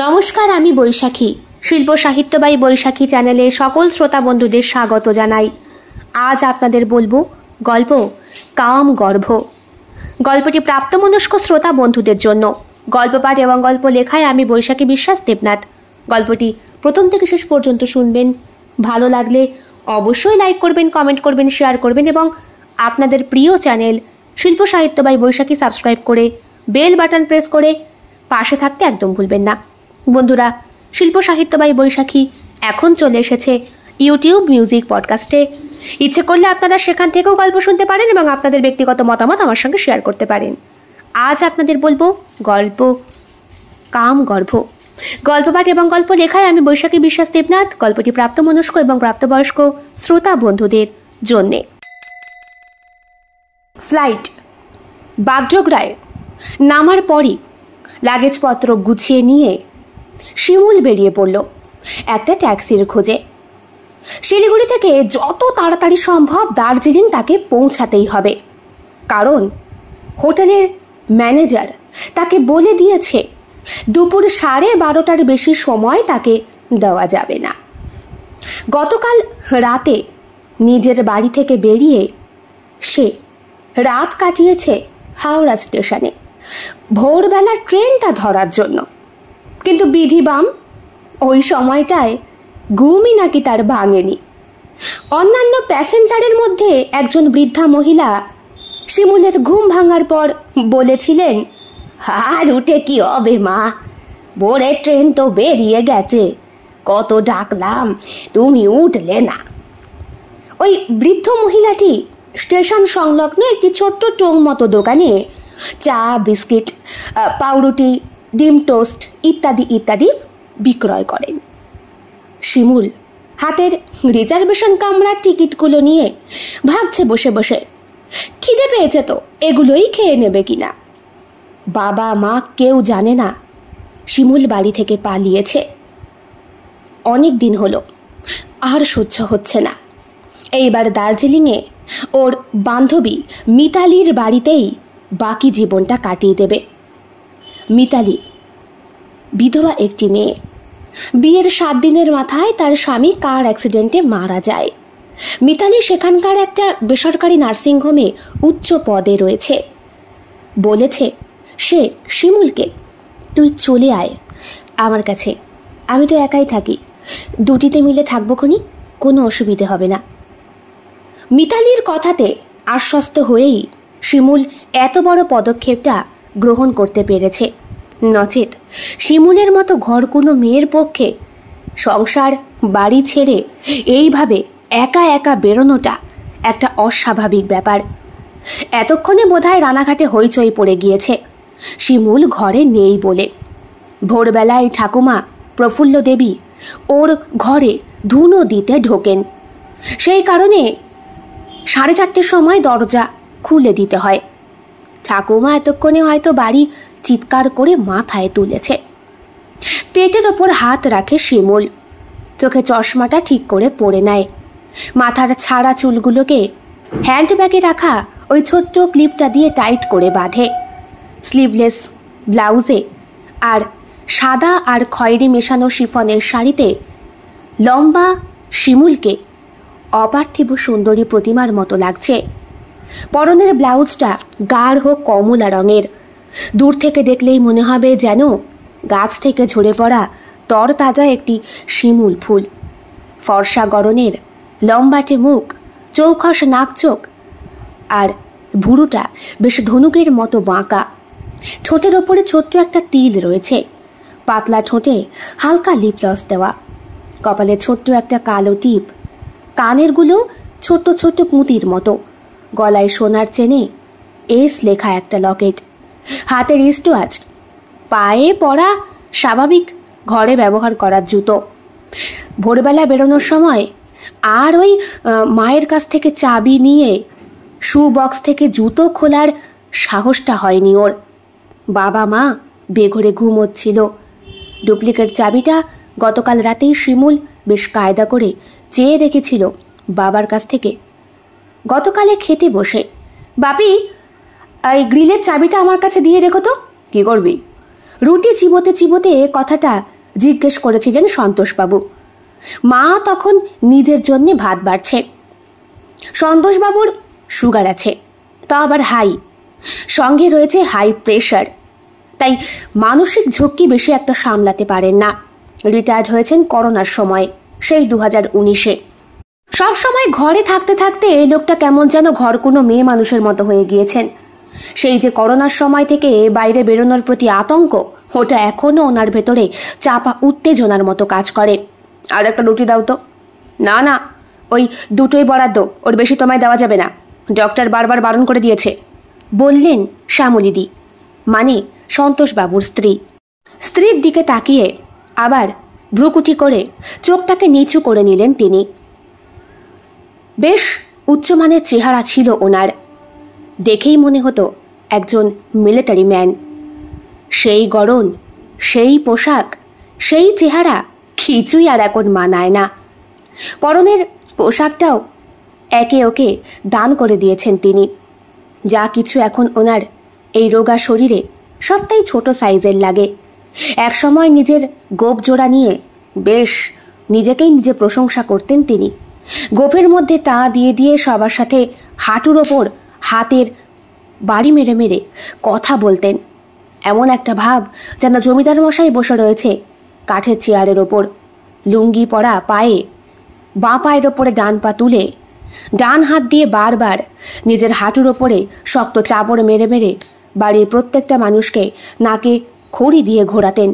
নমস্কার আমি বৈশাখী শিল্প সাহিত্যবাহী বৈশাখী চ্যানেলে সকল শ্রোতা বন্ধুদের স্বাগত জানাই আজ আপনাদের বলবো গল্প কাম গর্ভ গল্পটি প্রাপ্তমনস্ক শ্রোতা বন্ধুদের জন্য গল্প পাঠ এবং গল্প লেখায় আমি বৈশাখী বিশ্বাস দেবনাথ গল্পটি প্রথম থেকে শেষ পর্যন্ত শুনবেন ভালো লাগলে অবশ্যই লাইক করবেন কমেন্ট করবেন শেয়ার করবেন এবং আপনাদের প্রিয় চ্যানেল শিল্প সাহিত্যবাই বৈশাখী সাবস্ক্রাইব করে বেল বাটন প্রেস করে পাশে থাকতে একদম ভুলবেন না বন্ধুরা শিল্প সাহিত্যবাহী বৈশাখী এখন চলে এসেছে ইউটিউব মিউজিক পডকাস্টে ইচ্ছে করলে আপনারা সেখান থেকেও গল্প শুনতে পারেন এবং আপনাদের ব্যক্তিগত মতামত আমার সঙ্গে শেয়ার করতে পারেন আজ আপনাদের বলবো গল্প কাম গর্ভ গল্প পাঠ এবং গল্প লেখায় আমি বৈশাখী বিশ্বাস দেবনাথ গল্পটি প্রাপ্তমনস্ক এবং প্রাপ্তবয়স্ক শ্রোতা বন্ধুদের জন্যে ফ্লাইট বাগডোগরায় নামার পরই লাগেজপত্র গুছিয়ে নিয়ে শিমুল বেরিয়ে পড়ল একটা ট্যাক্সির খোঁজে শিলিগুড়ি থেকে যত তাড়াতাড়ি সম্ভব দার্জিলিং তাকে পৌঁছাতেই হবে কারণ হোটেলের ম্যানেজার তাকে বলে দিয়েছে দুপুর সাড়ে বারোটার বেশি সময় তাকে দেওয়া যাবে না গতকাল রাতে নিজের বাড়ি থেকে বেরিয়ে সে রাত কাটিয়েছে হাওড়া স্টেশনে ভোরবেলা ট্রেনটা ধরার জন্য কিন্তু বিধি বাম ওই সময়টায় ঘুমই নাকি তার ভাঙেনি অন্যান্য প্যাসেঞ্জারের মধ্যে একজন বৃদ্ধা মহিলা শিমুলের ঘুম ভাঙার পর বলেছিলেন আর উঠে কি হবে মা বোরে ট্রেন তো বেরিয়ে গেছে কত ডাকলাম তুমি উঠলে না ওই বৃদ্ধ মহিলাটি স্টেশন সংলগ্ন একটি ছোট্ট টোং মতো দোকানে চা বিস্কিট পাউরুটি ডিম টোস্ট ইত্যাদি ইত্যাদি বিক্রয় করেন শিমুল হাতের রিজার্ভেশন কামরার টিকিটগুলো নিয়ে ভাবছে বসে বসে খিদে পেয়েছে তো এগুলোই খেয়ে নেবে কিনা বাবা মা কেউ জানে না শিমুল বাড়ি থেকে পালিয়েছে অনেক দিন হলো আর সহ্য হচ্ছে না এইবার দার্জিলিংয়ে ওর বান্ধবী মিতালির বাড়িতেই বাকি জীবনটা কাটিয়ে দেবে মিতালি বিধবা একটি মেয়ে বিয়ের সাত দিনের মাথায় তার স্বামী কার অ্যাক্সিডেন্টে মারা যায় মিতালি সেখানকার একটা বেসরকারি নার্সিংহোমে উচ্চ পদে রয়েছে বলেছে সে শিমুলকে তুই চলে আয় আমার কাছে আমি তো একাই থাকি দুটিতে মিলে থাকবো খনি কোনো অসুবিধে হবে না মিতালির কথাতে আশ্বস্ত হয়েই শিমুল এত বড় পদক্ষেপটা গ্রহণ করতে পেরেছে নচেত শিমুলের মতো ঘর কোনো মেয়ের পক্ষে সংসার বাড়ি ছেড়ে এইভাবে একা একা বেরোনোটা একটা অস্বাভাবিক ব্যাপার এতক্ষণে বোধহয় রানাঘাটে হইচই পড়ে গিয়েছে শিমুল ঘরে নেই বলে ভোরবেলায় ঠাকুমা প্রফুল্ল দেবী ওর ঘরে ধুনো দিতে ঢোকেন সেই কারণে সাড়ে চারটের সময় দরজা খুলে দিতে হয় ঠাকুমা এতক্ষণে হয়তো বাড়ি চিৎকার করে মাথায় তুলেছে পেটের ওপর হাত রাখে শিমুল চোখে চশমাটা ঠিক করে পরে নেয় মাথার ছাড়া চুলগুলোকে ব্যাগে রাখা ওই ছোট্ট ক্লিপটা দিয়ে টাইট করে বাঁধে স্লিভলেস ব্লাউজে আর সাদা আর খয়েরি মেশানো শিফনের শাড়িতে লম্বা শিমুলকে অপার্থিব সুন্দরী প্রতিমার মতো লাগছে পরনের ব্লাউজটা গাঢ় কমলা রঙের দূর থেকে দেখলেই মনে হবে যেন গাছ থেকে ঝরে পড়া তরতাজা একটি শিমুল ফুল ফর্সা গরনের লম্বাটে মুখ চৌখস নাক চোখ আর ভুরুটা বেশ ধনুকের মতো বাঁকা ঠোঁটের ওপরে ছোট্ট একটা তিল রয়েছে পাতলা ঠোঁটে হালকা লিপলস দেওয়া কপালে ছোট্ট একটা কালো টিপ কানেরগুলো ছোট্ট ছোট্ট পুঁতির মতো গলায় সোনার চেনে এস লেখা একটা লকেট হাতের আজ পায়ে পরা স্বাভাবিক ঘরে ব্যবহার করার জুতো ভোরবেলা বেরোনোর সময় আর ওই মায়ের কাছ থেকে চাবি নিয়ে শু বক্স থেকে জুতো খোলার সাহসটা হয়নি ওর বাবা মা বেঘরে ঘুমোচ্ছিল ডুপ্লিকেট চাবিটা গতকাল রাতেই শিমুল বেশ কায়দা করে চেয়ে রেখেছিল বাবার কাছ থেকে গতকালে খেতে বসে বাপি এই গ্রিলের চাবিটা আমার কাছে দিয়ে রেখো তো কি করবি রুটি চিবোতে চিবোতে কথাটা জিজ্ঞেস করেছিলেন সন্তোষবাবু মা তখন নিজের জন্য ভাত বাড়ছে সন্তোষবাবুর সুগার আছে তা আবার হাই সঙ্গে রয়েছে হাই প্রেশার তাই মানসিক ঝক্কি বেশি একটা সামলাতে পারেন না রিটায়ার্ড হয়েছেন করোনার সময় সেই দু হাজার উনিশে সব সময় ঘরে থাকতে থাকতে এই লোকটা কেমন যেন ঘর কোনো মেয়ে মানুষের মতো হয়ে গিয়েছেন সেই যে করোনার সময় থেকে বাইরে বেরোনোর প্রতি আতঙ্ক ওটা এখনও ওনার ভেতরে চাপা উত্তেজনার মতো কাজ করে আর একটা রুটি দাও তো না না ওই দুটোই বরাদ্দ ওর বেশি তোমায় দেওয়া যাবে না ডক্টর বারবার বারণ করে দিয়েছে বললেন শ্যামলিদি মানে সন্তোষবাবুর স্ত্রী স্ত্রীর দিকে তাকিয়ে আবার ভ্রুকুটি করে চোখটাকে নিচু করে নিলেন তিনি বেশ উচ্চমানের চেহারা ছিল ওনার দেখেই মনে হতো একজন মিলিটারি ম্যান সেই গড়ন সেই পোশাক সেই চেহারা খিচুই আর এখন মানায় না পরনের পোশাকটাও একে ওকে দান করে দিয়েছেন তিনি যা কিছু এখন ওনার এই রোগা শরীরে সবটাই ছোট সাইজের লাগে এক সময় নিজের গোপ জোড়া নিয়ে বেশ নিজেকেই নিজে প্রশংসা করতেন তিনি গোপের মধ্যে তা দিয়ে দিয়ে সবার সাথে হাঁটুর ওপর হাতের বাড়ি মেরে মেরে কথা বলতেন এমন একটা ভাব যেন জমিদার মশাই বসে রয়েছে কাঠের চেয়ারের ওপর লুঙ্গি পরা পায়ে বাঁ পায়ের ওপরে ডান পা তুলে ডান হাত দিয়ে বারবার নিজের হাঁটুর ওপরে শক্ত চাপড় মেরে মেরে বাড়ির প্রত্যেকটা মানুষকে নাকে খড়ি দিয়ে ঘোরাতেন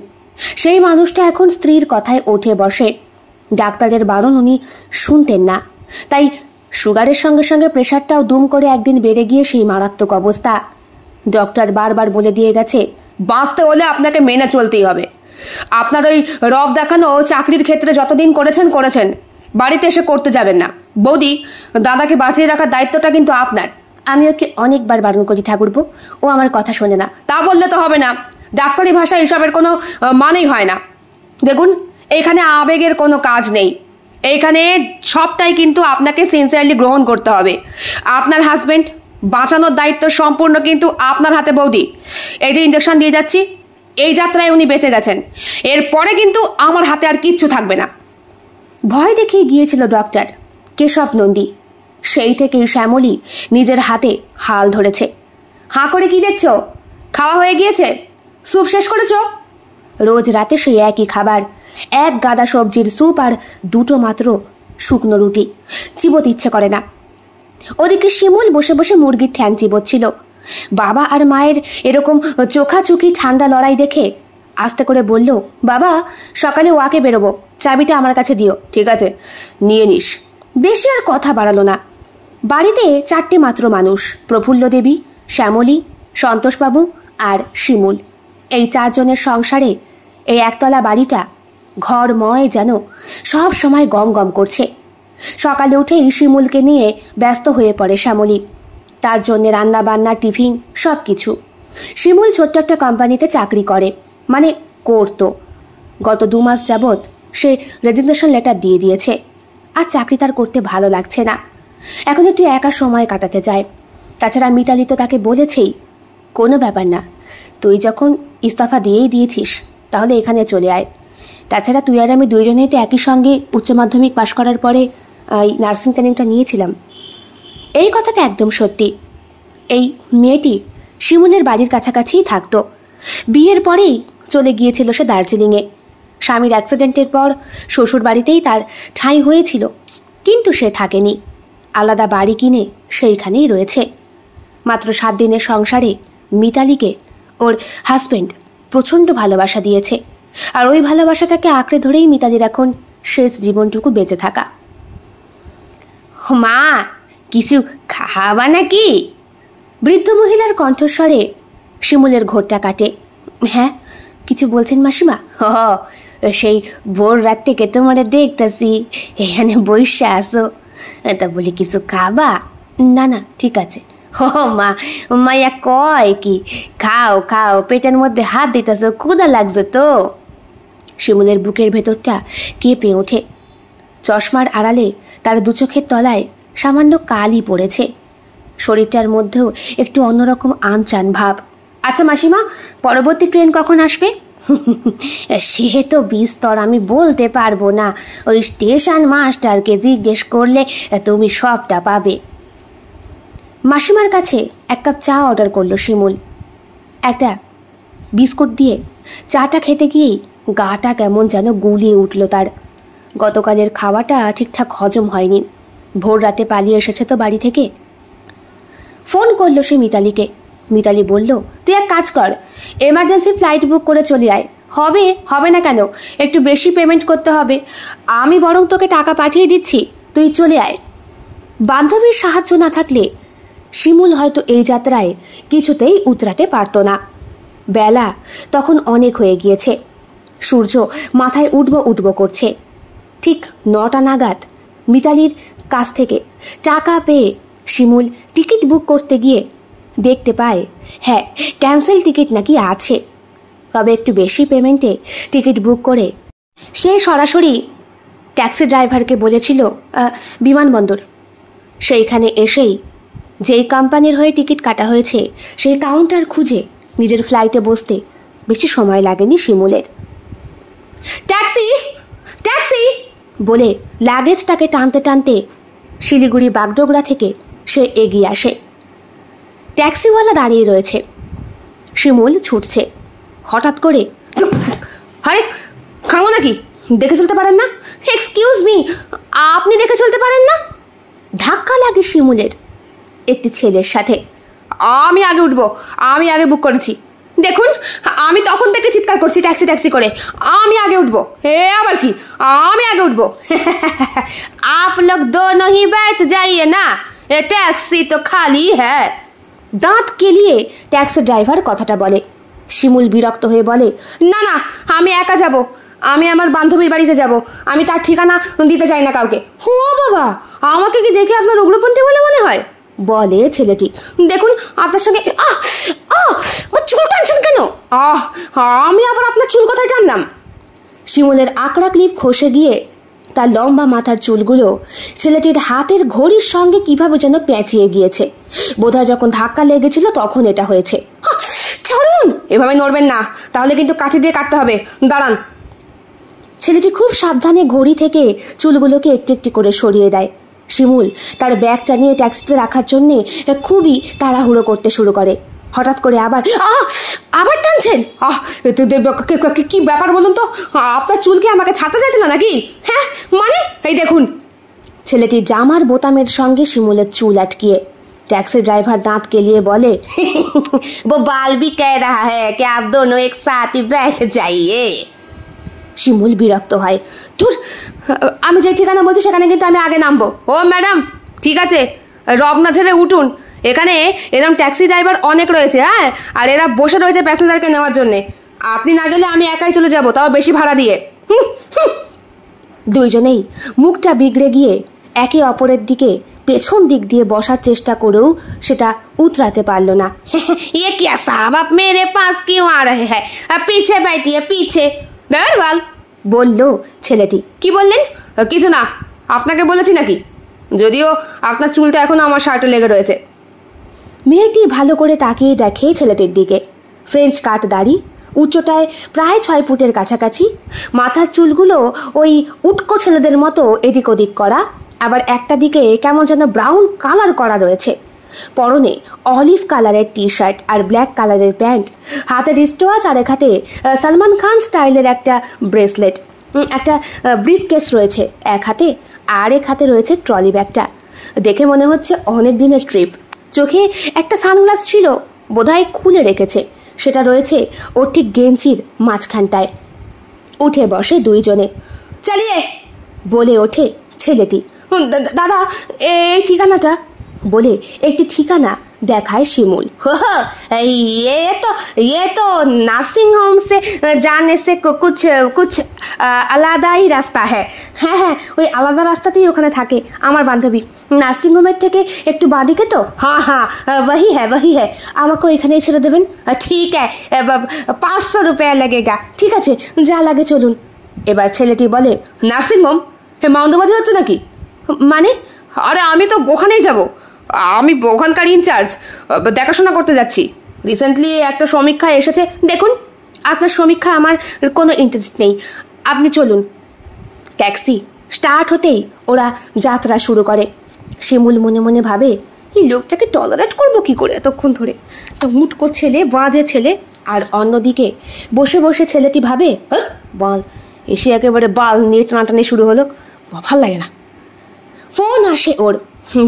সেই মানুষটা এখন স্ত্রীর কথায় ওঠে বসে ডাক্তারের বারণ উনি শুনতেন না তাই সুগারের সঙ্গে সঙ্গে প্রেশারটাও দুম করে একদিন বেড়ে গিয়ে সেই মারাত্মক অবস্থা ডক্টর বারবার বলে দিয়ে গেছে বাঁচতে হলে আপনাকে মেনে চলতেই হবে আপনার ওই রব দেখানো চাকরির ক্ষেত্রে যতদিন করেছেন করেছেন বাড়িতে এসে করতে যাবেন না বৌদি দাদাকে বাঁচিয়ে রাখার দায়িত্বটা কিন্তু আপনার আমি ওকে অনেকবার বারণ করি ঠাকুরবু ও আমার কথা শোনে না তা বললে তো হবে না ডাক্তারি ভাষা এসবের কোনো মানেই হয় না দেখুন এখানে আবেগের কোনো কাজ নেই এইখানে সবটাই কিন্তু আপনাকে সিনসিয়ারলি গ্রহণ করতে হবে আপনার হাজব্যান্ড বাঁচানোর দায়িত্ব সম্পূর্ণ কিন্তু আপনার হাতে বৌদি এই যে ইঞ্জেকশন দিয়ে যাচ্ছি এই যাত্রায় উনি বেঁচে গেছেন এরপরে কিন্তু আমার হাতে আর কিচ্ছু থাকবে না ভয় দেখিয়ে গিয়েছিল ডক্টর কেশব নন্দী সেই থেকেই শ্যামলী নিজের হাতে হাল ধরেছে হাঁ করে কি দেখছ খাওয়া হয়ে গিয়েছে সুপ শেষ করেছো রোজ রাতে সেই একই খাবার এক গাদা সবজির স্যুপ আর দুটো মাত্র শুকনো রুটি চিবোতে ইচ্ছে করে না ওদিকে শিমুল বসে বসে মুরগির ঠ্যাং চিবোচ্ছিল বাবা আর মায়ের এরকম চোখাচুকি ঠান্ডা লড়াই দেখে আস্তে করে বলল বাবা সকালে ওয়াকে বেরোবো চাবিটা আমার কাছে দিও ঠিক আছে নিয়ে নিস বেশি আর কথা বাড়ালো না বাড়িতে চারটে মাত্র মানুষ প্রফুল্ল দেবী শ্যামলী সন্তোষবাবু আর শিমুল এই চারজনের সংসারে এই একতলা বাড়িটা ঘরময় যেন সব সময় গম গম করছে সকালে উঠে ঋষিমূলকে নিয়ে ব্যস্ত হয়ে পড়ে শ্যামলী তার জন্য রান্না বান্না টিফিন সব কিছু শিমুল ছোট্ট একটা কোম্পানিতে চাকরি করে মানে করতো গত দু মাস যাবৎ সে রেজিগনেশন লেটার দিয়ে দিয়েছে আর চাকরি তার করতে ভালো লাগছে না এখন একটু একা সময় কাটাতে যায় তাছাড়া মিতালি তো তাকে বলেছেই কোনো ব্যাপার না তুই যখন ইস্তফা দিয়েই দিয়েছিস তাহলে এখানে চলে আয় তাছাড়া তুই আর আমি দুইজনেই তো একই সঙ্গে উচ্চ মাধ্যমিক পাশ করার পরে এই নার্সিং ট্রেনিংটা নিয়েছিলাম এই কথাটা একদম সত্যি এই মেয়েটি শিমুনের বাড়ির কাছাকাছিই থাকতো বিয়ের পরেই চলে গিয়েছিল সে দার্জিলিংয়ে স্বামীর অ্যাক্সিডেন্টের পর শ্বশুর বাড়িতেই তার ঠাঁই হয়েছিল কিন্তু সে থাকেনি আলাদা বাড়ি কিনে সেইখানেই রয়েছে মাত্র সাত দিনের সংসারে মিতালিকে ওর হাজব্যান্ড প্রচণ্ড ভালোবাসা দিয়েছে আর ওই ভালোবাসাটাকে আঁকড়ে ধরেই মিতাদের এখন শেষ জীবনটুকু বেঁচে থাকা মা কিছু খাওয়া নাকি বৃদ্ধ মহিলার কণ্ঠস্বরে শিমুলের ঘোরটা কাটে হ্যাঁ কিছু বলছেন মাসিমা হ সেই ভোর রাত থেকে তোমারে দেখতেছি এখানে বৈশা আসো তা বলি কিছু খাবা না না ঠিক আছে ও মা মাইয়া কয় কি খাও খাও পেটের মধ্যে হাত দিতেছ কুদা লাগছে তো শিমুলের বুকের ভেতরটা কেঁপে ওঠে চশমার আড়ালে তার দু চোখের তলায় সামান্য কালই পড়েছে শরীরটার মধ্যেও একটু অন্যরকম আনচান ভাব আচ্ছা মাসিমা পরবর্তী ট্রেন কখন আসবে সে তো বিস্তর আমি বলতে পারবো না ওই স্টেশন মাস্টারকে জিজ্ঞেস করলে তুমি সবটা পাবে মাসিমার কাছে এক কাপ চা অর্ডার করলো শিমুল একটা বিস্কুট দিয়ে চাটা খেতে গিয়েই গাটা কেমন যেন গুলিয়ে উঠল তার গতকালের খাওয়াটা ঠিকঠাক হজম হয়নি ভোর রাতে পালিয়ে এসেছে তো বাড়ি থেকে ফোন করলো সে মিতালিকে মিতালি বলল তুই এক কাজ কর এমার্জেন্সি ফ্লাইট বুক করে চলে আয় হবে হবে না কেন একটু বেশি পেমেন্ট করতে হবে আমি বরং তোকে টাকা পাঠিয়ে দিচ্ছি তুই চলে আয় বান্ধবীর সাহায্য না থাকলে শিমুল হয়তো এই যাত্রায় কিছুতেই উতরাতে পারত না বেলা তখন অনেক হয়ে গিয়েছে সূর্য মাথায় উঠব উঠব করছে ঠিক নটা নাগাদ মিতালির কাছ থেকে টাকা পেয়ে শিমুল টিকিট বুক করতে গিয়ে দেখতে পায় হ্যাঁ ক্যান্সেল টিকিট নাকি আছে তবে একটু বেশি পেমেন্টে টিকিট বুক করে সে সরাসরি ট্যাক্সি ড্রাইভারকে বলেছিল বিমানবন্দর সেইখানে এসেই যেই কোম্পানির হয়ে টিকিট কাটা হয়েছে সেই কাউন্টার খুঁজে নিজের ফ্লাইটে বসতে বেশি সময় লাগেনি শিমুলের ট্যাক্সি ট্যাক্সি বলে লাগেজটাকে টানতে টানতে শিলিগুড়ি বাগডোগরা থেকে সে এগিয়ে আসে ট্যাক্সিওয়ালা দাঁড়িয়ে রয়েছে শিমুল ছুটছে হঠাৎ করে আরে খাবো নাকি দেখে চলতে পারেন না এক্সকিউজ মি আপনি দেখে চলতে পারেন না ধাক্কা লাগে শিমুলের একটি ছেলের সাথে আমি আগে উঠবো আমি আগে বুক করেছি দেখুন আমি তখন থেকে চিৎকার করছি ট্যাক্সি ট্যাক্সি করে আমি আগে উঠবো হে আবার কি আমি আগে উঠবো আপ লোক দোনো হি যাইয়ে না এ ট্যাক্সি তো খালি হ্যাঁ দাঁত কেলিয়ে ট্যাক্সি ড্রাইভার কথাটা বলে শিমুল বিরক্ত হয়ে বলে না না আমি একা যাব আমি আমার বান্ধবীর বাড়িতে যাব আমি তার ঠিকানা দিতে চাই না কাউকে হো বাবা আমাকে কি দেখে আপনার উগ্রপন্থী বলে মনে হয় বলে ছেলেটি দেখুন আপনার সঙ্গে আহ আহ চুল টানছেন কেন আহ আমি আবার আপনার চুল কোথায় টানলাম শিমুলের আকড়া ক্লিপ খসে গিয়ে তার লম্বা মাথার চুলগুলো ছেলেটির হাতের ঘড়ির সঙ্গে কিভাবে যেন পেঁচিয়ে গিয়েছে বোধহয় যখন ধাক্কা লেগেছিল তখন এটা হয়েছে ছাড়ুন এভাবে নড়বেন না তাহলে কিন্তু কাঠি দিয়ে কাটতে হবে দাঁড়ান ছেলেটি খুব সাবধানে ঘড়ি থেকে চুলগুলোকে একটি একটি করে সরিয়ে দেয় শিমুল তার ব্যাগটা নিয়ে ট্যাক্সিতে রাখার জন্যে খুবই তাড়াহুড়ো করতে শুরু করে হঠাৎ করে আবার আহ আবার টানছেন কি ব্যাপার বলুন তো আপনার চুলকে আমাকে ছাড়তে যাচ্ছে না নাকি হ্যাঁ মানে এই দেখুন ছেলেটি জামার বোতামের সঙ্গে শিমুলের চুল আটকিয়ে ট্যাক্সি ড্রাইভার দাঁত কেলিয়ে বলে बोले বালবি बाल भी কে रहा है कि आप दोनों एक साथ শিমুল বিরক্ত হয় ধুর আমি যে ঠিকানা বলছি সেখানে কিন্তু আমি আগে নামবো ও ম্যাডাম ঠিক আছে রবনা ছেড়ে উঠুন এখানে এরম ট্যাক্সি ড্রাইভার অনেক রয়েছে হ্যাঁ আর এরা বসে রয়েছে প্যাসেঞ্জারকে নেওয়ার জন্যে আপনি না গেলে আমি একাই চলে যাব তাও বেশি ভাড়া দিয়ে দুইজনেই মুখটা বিগড়ে গিয়ে একে অপরের দিকে পেছন দিক দিয়ে বসার চেষ্টা করেও সেটা উতরাতে পারলো না এ কি আসা বাপ মেরে पास কেউ আর হ্যাঁ, হ্যাঁ। পিছে पीछे পিছে দেওয়াল বলল ছেলেটি কি বললেন কিছু না আপনাকে বলেছি নাকি যদিও আপনার চুলটা এখনও আমার শার্টে লেগে রয়েছে মেয়েটি ভালো করে তাকিয়ে দেখে ছেলেটির দিকে ফ্রেঞ্চ কাট দাড়ি উচ্চতায় প্রায় ছয় ফুটের কাছাকাছি মাথার চুলগুলো ওই উটকো ছেলেদের মতো এদিক ওদিক করা আবার একটা দিকে কেমন যেন ব্রাউন কালার করা রয়েছে পরনে অলিভ কালারের টি শার্ট আর ব্ল্যাক কালারের প্যান্ট হাতে রিস্টওয়াচ আর এক হাতে সালমান খান স্টাইলের একটা ব্রেসলেট একটা ব্রিফ কেস রয়েছে এক হাতে আর এক হাতে রয়েছে ট্রলি ব্যাগটা দেখে মনে হচ্ছে অনেক দিনের ট্রিপ চোখে একটা সানগ্লাস ছিল বোধহয় খুলে রেখেছে সেটা রয়েছে ওর ঠিক গেঞ্জির মাঝখানটায় উঠে বসে দুইজনে চালিয়ে বলে ওঠে ছেলেটি দাদা এই ঠিকানাটা বলে একটি ঠিকানা দেখায় শিমুল ये तो ये तो নার্সিং হোম সে জানে সে কুছ কুছ আলাদাই রাস্তা হ্যাঁ হ্যাঁ হ্যাঁ ওই আলাদা রাস্তাতেই ওখানে থাকে আমার বান্ধবী নার্সিং হোমের থেকে একটু বাঁদিকে তো হ্যাঁ হ্যাঁ বহি হ্যাঁ বহি হ্যাঁ আমাকে এখানেই ছেড়ে দেবেন ঠিক হ্যাঁ পাঁচশো রুপিয়া লাগেগা ঠিক আছে যা লাগে চলুন এবার ছেলেটি বলে নার্সিং হোম হে মাউন্দাবাদী হচ্ছে নাকি মানে আরে আমি তো ওখানেই যাবো আমি ওখানকার ইনচার্জ দেখাশোনা করতে যাচ্ছি রিসেন্টলি একটা সমীক্ষা এসেছে দেখুন আপনার সমীক্ষা আমার কোনো ইন্টারেস্ট নেই আপনি চলুন ট্যাক্সি স্টার্ট হতেই ওরা যাত্রা শুরু করে শিমুল মনে মনে ভাবে এই লোকটাকে টলারেট করবো কী করে এতক্ষণ ধরে একটা মুটকো ছেলে বাঁধে ছেলে আর অন্যদিকে বসে বসে ছেলেটি ভাবে হ্যাঁ, বাল এসে একেবারে বাল নিয়ে টানাটানি শুরু হলো ভাল লাগে না ফোন আসে ওর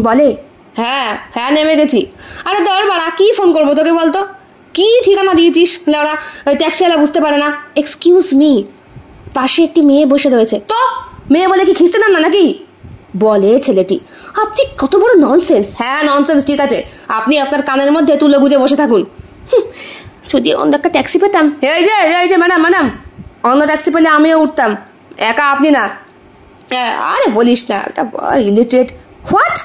বলে হ্যাঁ হ্যাঁ নেমে গেছি আরে তোর বাড়া কি ফোন করবো তোকে বলতো কি ঠিকানা দিয়েছিস ওরা ওই ট্যাক্সিওয়ালা বুঝতে পারে না এক্সকিউজ মি পাশে একটি মেয়ে বসে রয়েছে তো মেয়ে বলে কি খিস্তে না নাকি বলে ছেলেটি আপনি কত বড় ননসেন্স হ্যাঁ ননসেন্স ঠিক আছে আপনি আপনার কানের মধ্যে তুলে গুজে বসে থাকুন যদি অন্য একটা ট্যাক্সি পেতাম এই যে এই যে ম্যাডাম ম্যাডাম অন্য ট্যাক্সি পেলে আমিও উঠতাম একা আপনি না হ্যাঁ, আরে বলিস না একটা ইলিট্রেট হোয়াট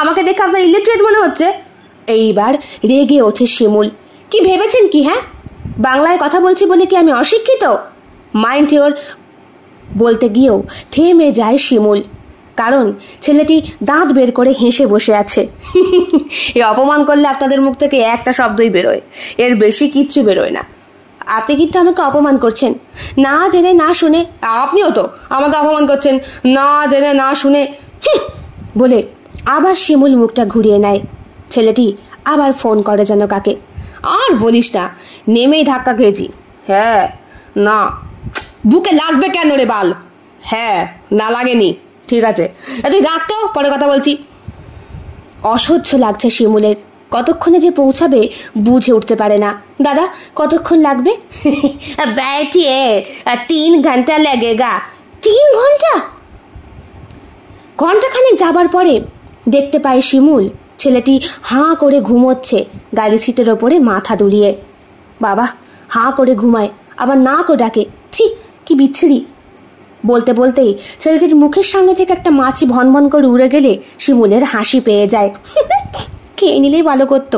আমাকে দেখে আপনার ইলিটারেট মনে হচ্ছে এইবার রেগে ওঠে শিমুল কি ভেবেছেন কি হ্যাঁ বাংলায় কথা বলছি বলে কি আমি অশিক্ষিত মাইন্ড ইওর বলতে গিয়েও থেমে যায় শিমুল কারণ ছেলেটি দাঁত বের করে হেসে বসে আছে এ অপমান করলে আপনাদের মুখ থেকে একটা শব্দই বেরোয় এর বেশি কিচ্ছু বেরোয় না আপনি কিন্তু আমাকে অপমান করছেন না জেনে না শুনে আপনিও তো আমাকে অপমান করছেন না জেনে না শুনে বলে আবার শিমুল মুখটা ঘুরিয়ে নেয় ছেলেটি আবার ফোন করে যেন কাকে আর বলিস না নেমেই ধাক্কা খেয়েছি হ্যাঁ না বুকে লাগবে কেন রে বাল হ্যাঁ না লাগেনি ঠিক আছে তুই রাখ তো পরে কথা বলছি অসহ্য লাগছে শিমুলের কতক্ষণে যে পৌঁছাবে বুঝে উঠতে পারে না দাদা কতক্ষণ লাগবে ব্যাটিয়ে তিন ঘন্টা লাগেগা তিন ঘন্টা ঘণ্টাখানেক যাবার পরে দেখতে পাই শিমুল ছেলেটি হাঁ করে ঘুমোচ্ছে গাড়ি সিটের ওপরে মাথা দুলিয়ে বাবা হাঁ করে ঘুমায় আবার না কো ডাকে ছি কি বিচ্ছিরি বলতে বলতেই ছেলেটির মুখের সামনে থেকে একটা মাছি ভনভন করে উড়ে গেলে শিমুলের হাসি পেয়ে যায় খেয়ে নিলেই ভালো করতো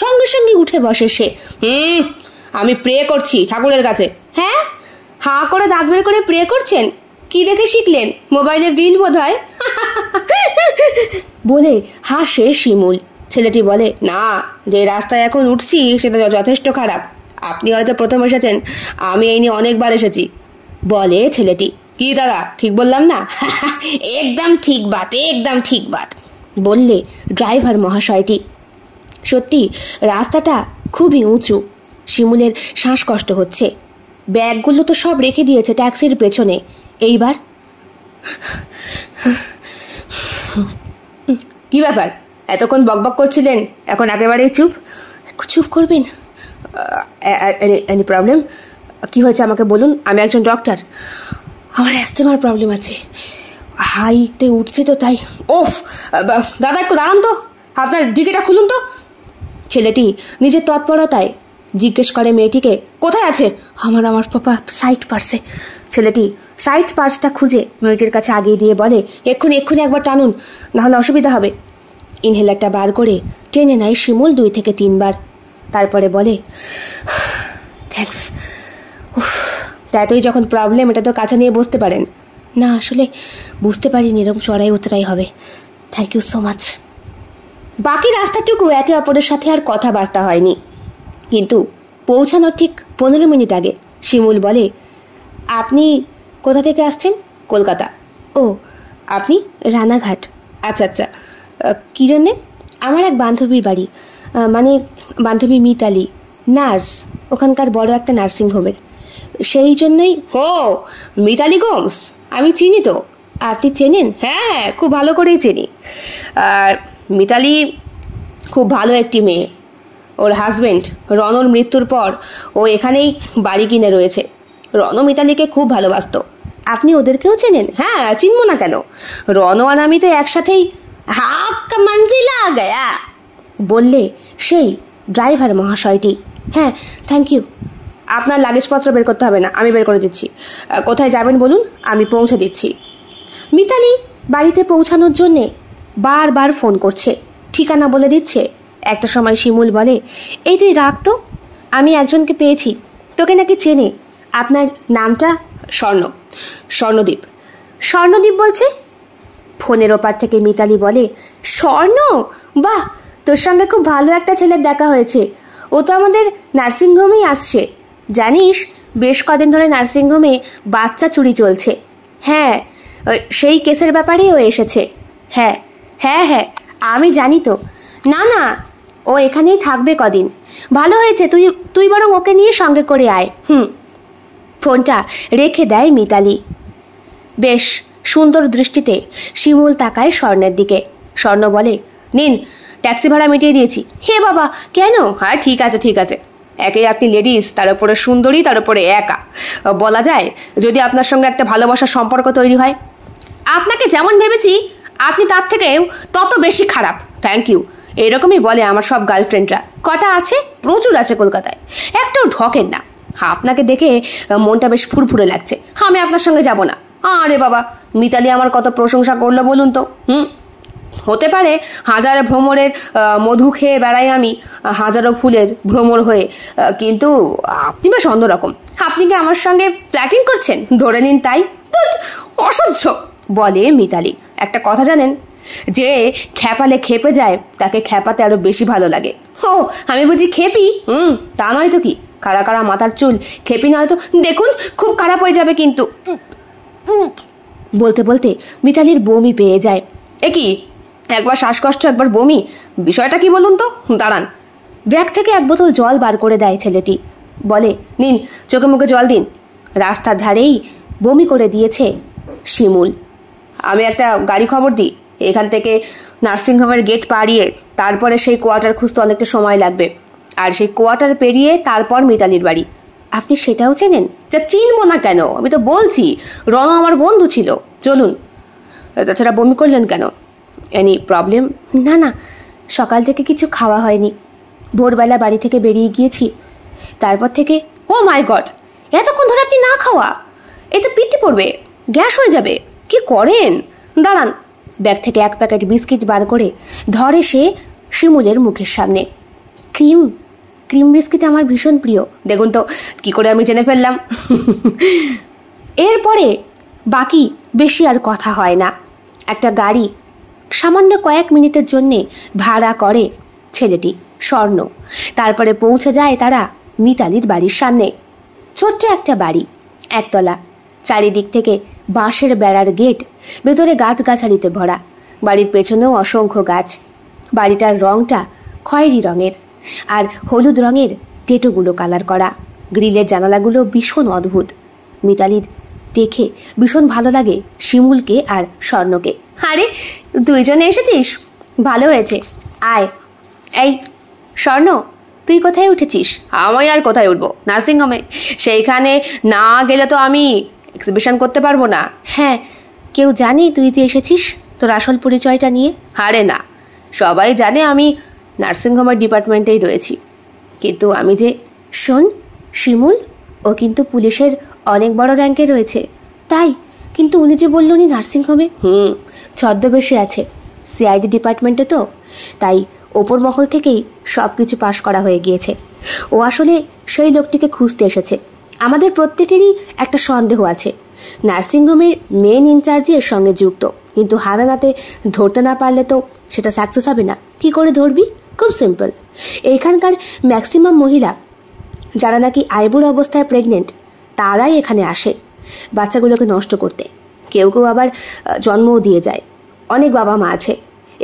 সঙ্গে সঙ্গে উঠে বসে সে হুম আমি প্রে করছি ঠাকুরের কাছে হ্যাঁ হা করে দাঁত বের করে প্রে করছেন কি দেখে শিখলেন মোবাইলের রিল বোধ হয় বলে হাসে শিমুল ছেলেটি বলে না যে রাস্তায় এখন উঠছি সেটা যথেষ্ট খারাপ আপনি হয়তো প্রথম এসেছেন আমি এই নিয়ে অনেকবার এসেছি বলে ছেলেটি কি দাদা ঠিক বললাম না একদম ঠিক বাত একদম ঠিক বাত বললে ড্রাইভার মহাশয়টি সত্যি রাস্তাটা খুবই উঁচু শিমুলের শ্বাসকষ্ট হচ্ছে ব্যাগগুলো তো সব রেখে দিয়েছে ট্যাক্সির পেছনে এইবার কি ব্যাপার এতক্ষণ বকবক করছিলেন এখন একেবারেই চুপ চুপ করবেন এনি প্রবলেম কি হয়েছে আমাকে বলুন আমি একজন ডক্টর আমার অ্যাস্টেমার প্রবলেম আছে হাইতে উঠছে তো তাই ওফ দাদা একটু দাঁড়ান তো আপনার ডিগেটা খুলুন তো ছেলেটি নিজের তৎপরতায় জিজ্ঞেস করে মেয়েটিকে কোথায় আছে আমার আমার পাপা সাইট পার্সে ছেলেটি সাইট পার্সটা খুঁজে মেয়েটির কাছে আগিয়ে দিয়ে বলে এক্ষুনি এক্ষুনি একবার টানুন নাহলে অসুবিধা হবে ইনহেলারটা বার করে টেনে নেয় শিমুল দুই থেকে তিনবার তারপরে বলে থ্যাংকস তাইতই যখন প্রবলেম এটা তো কাছে নিয়ে বসতে পারেন না আসলে বুঝতে পারিনি এরকম চড়াই উতরাই হবে থ্যাংক ইউ সো মাচ বাকি রাস্তাটুকু একে অপরের সাথে আর কথাবার্তা হয়নি কিন্তু পৌঁছানোর ঠিক পনেরো মিনিট আগে শিমুল বলে আপনি কোথা থেকে আসছেন কলকাতা ও আপনি রানাঘাট আচ্ছা আচ্ছা কী জন্যে আমার এক বান্ধবীর বাড়ি মানে বান্ধবী মিতালি নার্স ওখানকার বড় একটা নার্সিং হোমের সেই জন্যই ও মিতালি গোমস আমি চিনি তো আপনি চেনেন হ্যাঁ খুব ভালো করেই চিনি আর মিতালি খুব ভালো একটি মেয়ে ওর হাজব্যান্ড রনর মৃত্যুর পর ও এখানেই বাড়ি কিনে রয়েছে রণ মিতালিকে খুব ভালোবাসত আপনি ওদেরকেও চেনেন হ্যাঁ চিনবো না কেন রন আর আমি তো একসাথেই হাত কা মঞ্জিলা গয়া বললে সেই ড্রাইভার মহাশয়টি হ্যাঁ থ্যাংক ইউ আপনার লাগেজপত্র বের করতে হবে না আমি বের করে দিচ্ছি কোথায় যাবেন বলুন আমি পৌঁছে দিচ্ছি মিতালি বাড়িতে পৌঁছানোর জন্যে বারবার ফোন করছে ঠিকানা বলে দিচ্ছে একটা সময় শিমুল বলে এই তুই রাখ তো আমি একজনকে পেয়েছি তোকে নাকি চেনে আপনার নামটা স্বর্ণ স্বর্ণদ্বীপ স্বর্ণদ্বীপ বলছে ফোনের ওপার থেকে মিতালি বলে স্বর্ণ বাহ তোর সঙ্গে খুব ভালো একটা ছেলের দেখা হয়েছে ও তো আমাদের নার্সিংহোমেই আসছে জানিস বেশ কদিন ধরে নার্সিংহোমে বাচ্চা চুরি চলছে হ্যাঁ সেই কেসের ব্যাপারেই ও এসেছে হ্যাঁ হ্যাঁ হ্যাঁ আমি জানি তো না না ও এখানেই থাকবে কদিন ভালো হয়েছে তুই তুই বরং ওকে নিয়ে সঙ্গে করে আয় হুম ফোনটা রেখে দেয় মিতালি বেশ সুন্দর দৃষ্টিতে শিমুল তাকায় স্বর্ণের দিকে স্বর্ণ বলে নিন ট্যাক্সি ভাড়া মিটিয়ে দিয়েছি হে বাবা কেন হ্যাঁ ঠিক আছে ঠিক আছে একে আপনি লেডিস তার উপরে সুন্দরী তার উপরে একা বলা যায় যদি আপনার সঙ্গে একটা ভালোবাসার সম্পর্ক তৈরি হয় আপনাকে যেমন ভেবেছি আপনি তার থেকেও তত বেশি খারাপ থ্যাংক ইউ এরকমই বলে আমার সব গার্লফ্রেন্ডরা কটা আছে প্রচুর আছে কলকাতায় একটাও ঢকেন না আপনাকে দেখে মনটা বেশ ফুরফুরে লাগছে আমি আপনার সঙ্গে যাব না আরে বাবা মিতালি আমার কত প্রশংসা করলো বলুন তো হুম হতে পারে হাজার ভ্রমণের মধু খেয়ে বেড়াই আমি হাজারো ফুলের ভ্রমর হয়ে কিন্তু আপনি বেশ অন্যরকম আপনি কি আমার সঙ্গে ফ্ল্যাটিং করছেন ধরে নিন তাই তো অসহ্য বলে মিতালি একটা কথা জানেন যে খ্যাপালে খেপে যায় তাকে খ্যাপাতে আরো বেশি ভালো লাগে ও আমি বুঝি খেপি হুম তা নয় তো কি কারা কারা মাথার চুল খেপি নয় তো দেখুন খুব খারাপ হয়ে যাবে কিন্তু বলতে বলতে মিতালির বমি পেয়ে যায় এ কি একবার শ্বাসকষ্ট একবার বমি বিষয়টা কি বলুন তো দাঁড়ান ব্যাগ থেকে এক বোতল জল বার করে দেয় ছেলেটি বলে নিন চোখে মুখে জল দিন রাস্তার ধারেই বমি করে দিয়েছে শিমুল আমি একটা গাড়ি খবর দিই এখান থেকে নার্সিংহোমের গেট পাড়িয়ে তারপরে সেই কোয়ার্টার খুঁজতে অনেকটা সময় লাগবে আর সেই কোয়ার্টার পেরিয়ে তারপর মিতালির বাড়ি আপনি সেটাও চেনেন যা চিনবো না কেন আমি তো বলছি রণ আমার বন্ধু ছিল চলুন তাছাড়া বমি করলেন কেন এনি প্রবলেম না না সকাল থেকে কিছু খাওয়া হয়নি ভোরবেলা বাড়ি থেকে বেরিয়ে গিয়েছি তারপর থেকে ও মাই গড এতক্ষণ ধরে আপনি না খাওয়া এতে পিটি পড়বে গ্যাস হয়ে যাবে কি করেন দাঁড়ান ব্যাগ থেকে এক প্যাকেট বিস্কিট বার করে ধরে সে শিমুলের মুখের সামনে ক্রিম ক্রিম বিস্কিট আমার ভীষণ প্রিয় দেখুন তো কি করে আমি জেনে ফেললাম এরপরে বাকি বেশি আর কথা হয় না একটা গাড়ি সামান্য কয়েক মিনিটের জন্যে ভাড়া করে ছেলেটি স্বর্ণ তারপরে পৌঁছে যায় তারা মিতালির বাড়ির সামনে ছোট্ট একটা বাড়ি একতলা চারিদিক থেকে বাঁশের বেড়ার গেট ভেতরে গাছগাছালিতে ভরা বাড়ির পেছনেও অসংখ্য গাছ বাড়িটার রংটা খয়েরি রঙের আর হলুদ রঙের টেটোগুলো কালার করা গ্রিলের জানালাগুলো ভীষণ অদ্ভুত মিতালির দেখে ভীষণ ভালো লাগে শিমুলকে আর স্বর্ণকে আরে দুইজনে এসেছিস ভালো হয়েছে আয় এই স্বর্ণ তুই কোথায় উঠেছিস আমি আর কোথায় উঠবো নার্সিংহোমে সেইখানে না গেলে তো আমি এক্সিবিশন করতে পারবো না হ্যাঁ কেউ জানি তুই যে এসেছিস তোর আসল পরিচয়টা নিয়ে আরে না সবাই জানে আমি নার্সিংহোমের ডিপার্টমেন্টেই রয়েছি কিন্তু আমি যে শোন শিমুল ও কিন্তু পুলিশের অনেক বড় র্যাঙ্কে রয়েছে তাই কিন্তু উনি যে বললো উনি নার্সিংহোমে হুম ছদ্মবেশে আছে সিআইডি ডিপার্টমেন্টে তো তাই ওপর মহল থেকেই সব কিছু পাশ করা হয়ে গিয়েছে ও আসলে সেই লোকটিকে খুঁজতে এসেছে আমাদের প্রত্যেকেরই একটা সন্দেহ আছে নার্সিংহোমের মেন ইনচার্জই এর সঙ্গে যুক্ত কিন্তু হাতে ধরতে না পারলে তো সেটা সাকসেস হবে না কি করে ধরবি খুব সিম্পল এখানকার ম্যাক্সিমাম মহিলা যারা নাকি আইবুড় অবস্থায় প্রেগনেন্ট তারাই এখানে আসে বাচ্চাগুলোকে নষ্ট করতে কেউ কেউ আবার জন্মও দিয়ে যায় অনেক বাবা মা আছে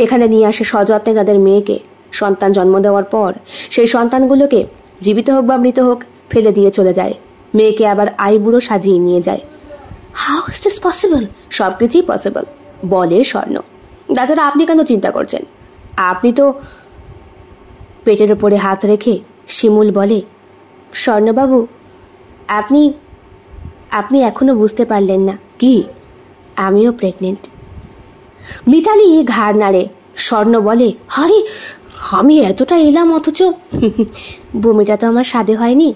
এখানে নিয়ে আসে সযত্নে তাদের মেয়েকে সন্তান জন্ম দেওয়ার পর সেই সন্তানগুলোকে জীবিত হোক বা মৃত হোক ফেলে দিয়ে চলে যায় মেয়েকে আবার আইবুড়ো সাজিয়ে নিয়ে যায় হাউ ইজ দিস পসিবল সব কিছুই পসিবল বলে স্বর্ণ তাছাড়া আপনি কেন চিন্তা করছেন আপনি তো পেটের ওপরে হাত রেখে শিমুল বলে স্বর্ণবাবু আপনি আপনি এখনো বুঝতে পারলেন না কি আমিও প্রেগনেন্ট মিতালি ঘাড় নাড়ে স্বর্ণ বলে হরে আমি এতটা এলাম অথচ বমিটা তো আমার স্বাদে হয়নি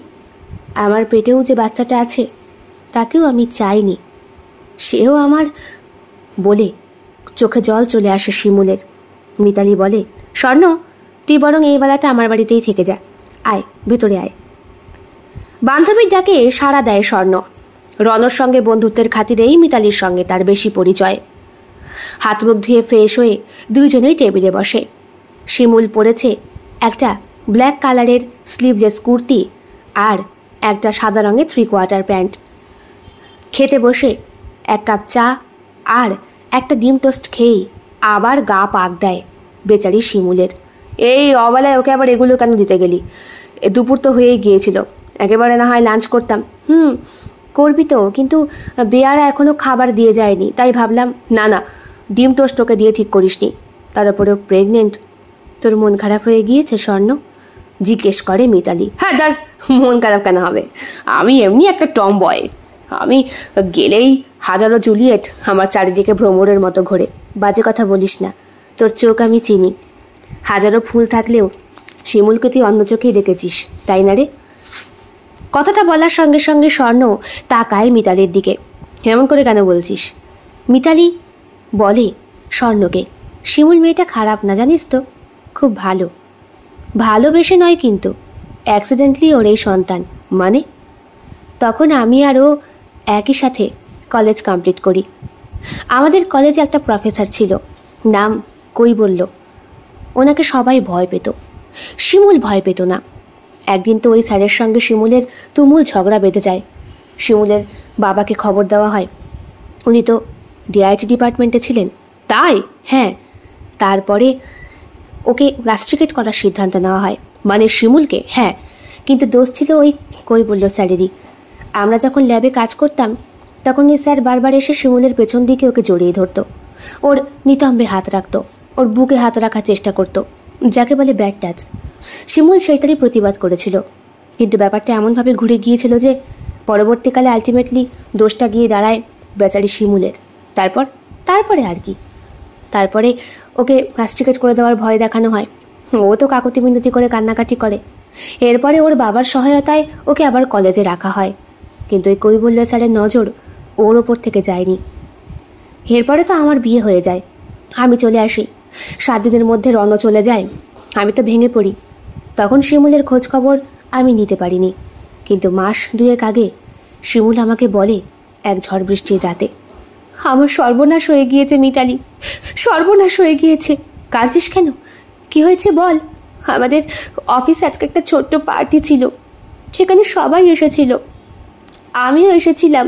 আমার পেটেও যে বাচ্চাটা আছে তাকেও আমি চাইনি সেও আমার বলে চোখে জল চলে আসে শিমুলের মিতালি বলে স্বর্ণ তুই বরং এই বেলাটা আমার বাড়িতেই থেকে যা আয় ভেতরে আয় বান্ধবীর ডাকে সাড়া দেয় স্বর্ণ রনর সঙ্গে বন্ধুত্বের খাতিরেই মিতালির সঙ্গে তার বেশি পরিচয় হাত মুখ ধুয়ে ফ্রেশ হয়ে দুইজনেই টেবিলে বসে শিমুল পড়েছে একটা ব্ল্যাক কালারের স্লিভলেস কুর্তি আর একটা সাদা রঙের থ্রি কোয়ার্টার প্যান্ট খেতে বসে এক কাপ চা আর একটা ডিম টোস্ট খেয়েই আবার গা পাক দেয় বেচারি শিমুলের এই অবেলায় ওকে আবার এগুলো কেন দিতে গেলি দুপুর তো হয়েই গিয়েছিল একেবারে না হয় লাঞ্চ করতাম হুম করবি তো কিন্তু বেয়ারা এখনও খাবার দিয়ে যায়নি তাই ভাবলাম না না ডিম টোস্ট ওকে দিয়ে ঠিক করিসনি তার উপরে প্রেগনেন্ট তোর মন খারাপ হয়ে গিয়েছে স্বর্ণ জিজ্ঞেস করে মিতালি হ্যাঁ তার মন খারাপ কেন হবে আমি এমনি একটা টম বয় আমি গেলেই হাজারো জুলিয়েট আমার চারিদিকে ভ্রমণের মতো ঘোরে বাজে কথা বলিস না তোর চোখ আমি চিনি হাজারো ফুল থাকলেও শিমুলকে তুই অন্য চোখেই দেখেছিস তাই না রে কথাটা বলার সঙ্গে সঙ্গে স্বর্ণ তাকায় মিতালির দিকে এমন করে কেন বলছিস মিতালি বলে স্বর্ণকে শিমুল মেয়েটা খারাপ না জানিস তো খুব ভালো ভালোবেসে নয় কিন্তু অ্যাক্সিডেন্টলি ওর এই সন্তান মানে তখন আমি আরও একই সাথে কলেজ কমপ্লিট করি আমাদের কলেজে একটা প্রফেসর ছিল নাম কই বলল ওনাকে সবাই ভয় পেত শিমুল ভয় পেত না একদিন তো ওই স্যারের সঙ্গে শিমুলের তুমুল ঝগড়া বেঁধে যায় শিমুলের বাবাকে খবর দেওয়া হয় উনি তো ডিআইটি ডিপার্টমেন্টে ছিলেন তাই হ্যাঁ তারপরে ওকে রাস্ট্রিকেট করার সিদ্ধান্ত নেওয়া হয় মানে শিমুলকে হ্যাঁ কিন্তু দোষ ছিল ওই কই বলল স্যারেরই আমরা যখন ল্যাবে কাজ করতাম তখন এই স্যার বারবার এসে শিমুলের পেছন দিকে ওকে জড়িয়ে ধরত ওর নিতম্বে হাত রাখত ওর বুকে হাত রাখার চেষ্টা করত যাকে বলে ব্যাড টাচ শিমুল সেইটারই প্রতিবাদ করেছিল কিন্তু ব্যাপারটা এমনভাবে ঘুরে গিয়েছিল যে পরবর্তীকালে আলটিমেটলি দোষটা গিয়ে দাঁড়ায় বেচারি শিমুলের তারপর তারপরে আর কি তারপরে ওকে প্লাস্টিকেট করে দেওয়ার ভয় দেখানো হয় ও তো কাকুতি মিনতি করে কান্নাকাটি করে এরপরে ওর বাবার সহায়তায় ওকে আবার কলেজে রাখা হয় কিন্তু ওই কৈবল্য স্যারের নজর ওর ওপর থেকে যায়নি এরপরে তো আমার বিয়ে হয়ে যায় আমি চলে আসি সাত দিনের মধ্যে রণ চলে যায় আমি তো ভেঙে পড়ি তখন শিমুলের খোঁজ খবর আমি নিতে পারিনি কিন্তু মাস দুয়েক আগে শিমুল আমাকে বলে এক ঝড় বৃষ্টির রাতে আমার সর্বনাশ হয়ে গিয়েছে মিতালি সর্বনাশ হয়ে গিয়েছে কাঁদছিস কেন কি হয়েছে বল আমাদের অফিস আজকে একটা ছোট্ট পার্টি ছিল সেখানে সবাই এসেছিল আমিও এসেছিলাম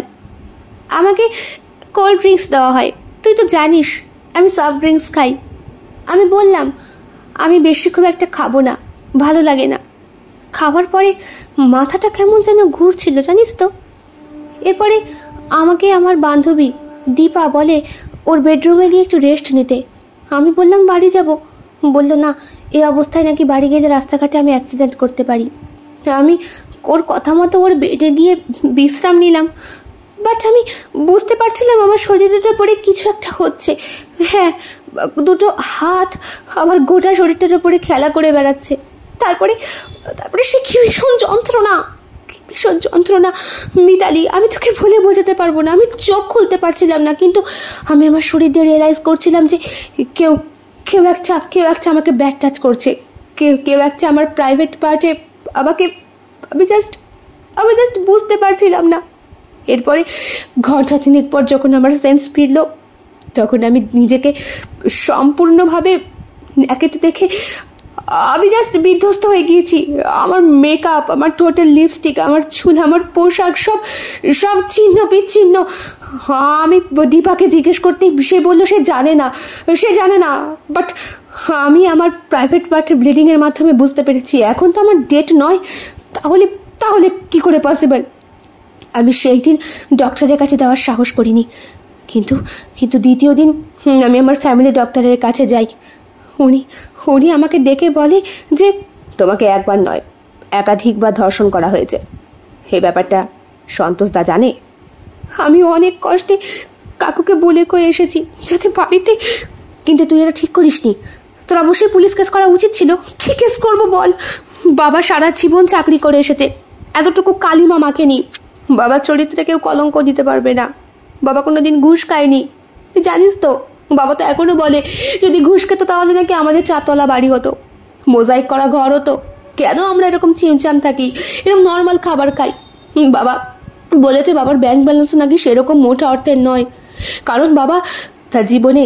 আমাকে কোল্ড ড্রিঙ্কস দেওয়া হয় তুই তো জানিস আমি সফট ড্রিঙ্কস খাই আমি বললাম আমি বেশি খুব একটা খাবো না ভালো লাগে না খাওয়ার পরে মাথাটা কেমন যেন ঘুরছিল জানিস তো এরপরে আমাকে আমার বান্ধবী দীপা বলে ওর বেডরুমে গিয়ে একটু রেস্ট নিতে আমি বললাম বাড়ি যাব বলল না এ অবস্থায় নাকি বাড়ি গেলে রাস্তাঘাটে আমি অ্যাক্সিডেন্ট করতে পারি আমি ওর কথা মতো ওর বেডে গিয়ে বিশ্রাম নিলাম বাট আমি বুঝতে পারছিলাম আমার শরীরটার পরে কিছু একটা হচ্ছে হ্যাঁ দুটো হাত আমার গোটা শরীরটার উপরে খেলা করে বেড়াচ্ছে তারপরে তারপরে সে কি ভীষণ যন্ত্রণা ভীষণ যন্ত্রণা মিতালি আমি তোকে ভুলে বোঝাতে পারবো না আমি চোখ খুলতে পারছিলাম না কিন্তু আমি আমার শরীর দিয়ে রিয়েলাইজ করছিলাম যে কেউ কেউ একটা কেউ একটা আমাকে ব্যাট টাচ করছে কেউ কেউ একটা আমার প্রাইভেট পার্টে আমাকে আমি জাস্ট আমি জাস্ট বুঝতে পারছিলাম না এরপরে ঘন্টা তিনেক পর যখন আমার সেন্স ফিরল তখন আমি নিজেকে সম্পূর্ণভাবে একেটা দেখে আমি জাস্ট বিধ্বস্ত হয়ে গিয়েছি আমার মেকআপ আমার টোটাল লিপস্টিক আমার চুল আমার পোশাক সব সব চিহ্ন বিচ্ছিন্ন আমি দীপাকে জিজ্ঞেস করতে সে বললো সে জানে না সে জানে না বাট আমি আমার প্রাইভেট পার্টের ব্লিডিংয়ের মাধ্যমে বুঝতে পেরেছি এখন তো আমার ডেট নয় তাহলে তাহলে কি করে পসিবল আমি সেই দিন ডক্টরের কাছে দেওয়ার সাহস করিনি কিন্তু কিন্তু দ্বিতীয় দিন আমি আমার ফ্যামিলি ডক্টরের কাছে যাই উনি উনি আমাকে ডেকে বলে যে তোমাকে একবার নয় একাধিকবার ধর্ষণ করা হয়েছে এ ব্যাপারটা সন্তোষ দা জানে আমি অনেক কষ্টে কাকুকে বলে কয়ে এসেছি যাতে বাড়িতে কিন্তু তুই এটা ঠিক করিসনি তোর অবশ্যই পুলিশ কেস করা উচিত ছিল কী কেস করবো বল বাবা সারা জীবন চাকরি করে এসেছে এতটুকু কালিমা মাকে নি বাবার চরিত্রে কেউ কলঙ্ক দিতে পারবে না বাবা কোনো দিন ঘুষ খায়নি তুই জানিস তো বাবা তো এখনও বলে যদি ঘুষ খেত তাহলে নাকি আমাদের চাতলা বাড়ি হতো মোজাইক করা ঘর হতো কেন আমরা এরকম চিমচাম থাকি এরকম নর্মাল খাবার খাই বাবা বলেছে বাবার ব্যাংক ব্যালেন্স নাকি সেরকম মোটা অর্থের নয় কারণ বাবা তার জীবনে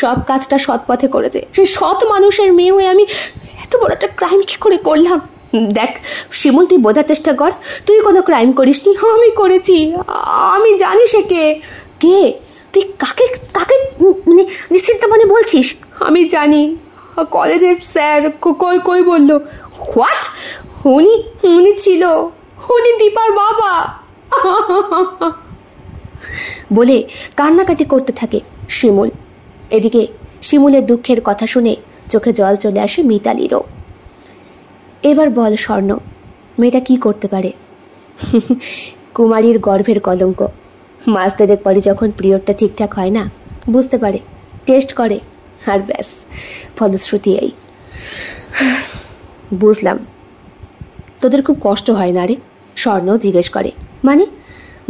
সব কাজটা সৎ পথে করেছে সে সৎ মানুষের মেয়ে হয়ে আমি এত বড় একটা ক্রাইম কী করে করলাম দেখ শিমুল তুই বোঝার চেষ্টা কর তুই কোনো ক্রাইম করিস নি আমি করেছি আমি জানি সে কে কে তুই কাকে কাকে মানে নিশ্চিন্ত মনে বলছিস আমি জানি কলেজের স্যার কই কই বলল হোয়াট উনি উনি ছিল উনি দীপার বাবা বলে কান্নাকাটি করতে থাকে শিমুল এদিকে শিমুলের দুঃখের কথা শুনে চোখে জল চলে আসে মিতালিরও এবার বল স্বর্ণ মেয়েটা কি করতে পারে কুমারীর গর্ভের কলঙ্ক মাস দেড়েক পরে যখন পিরিয়ডটা ঠিকঠাক হয় না বুঝতে পারে টেস্ট করে আর ব্যাস ফলশ্রুতি এই বুঝলাম তোদের খুব কষ্ট হয় না রে স্বর্ণ জিজ্ঞেস করে মানে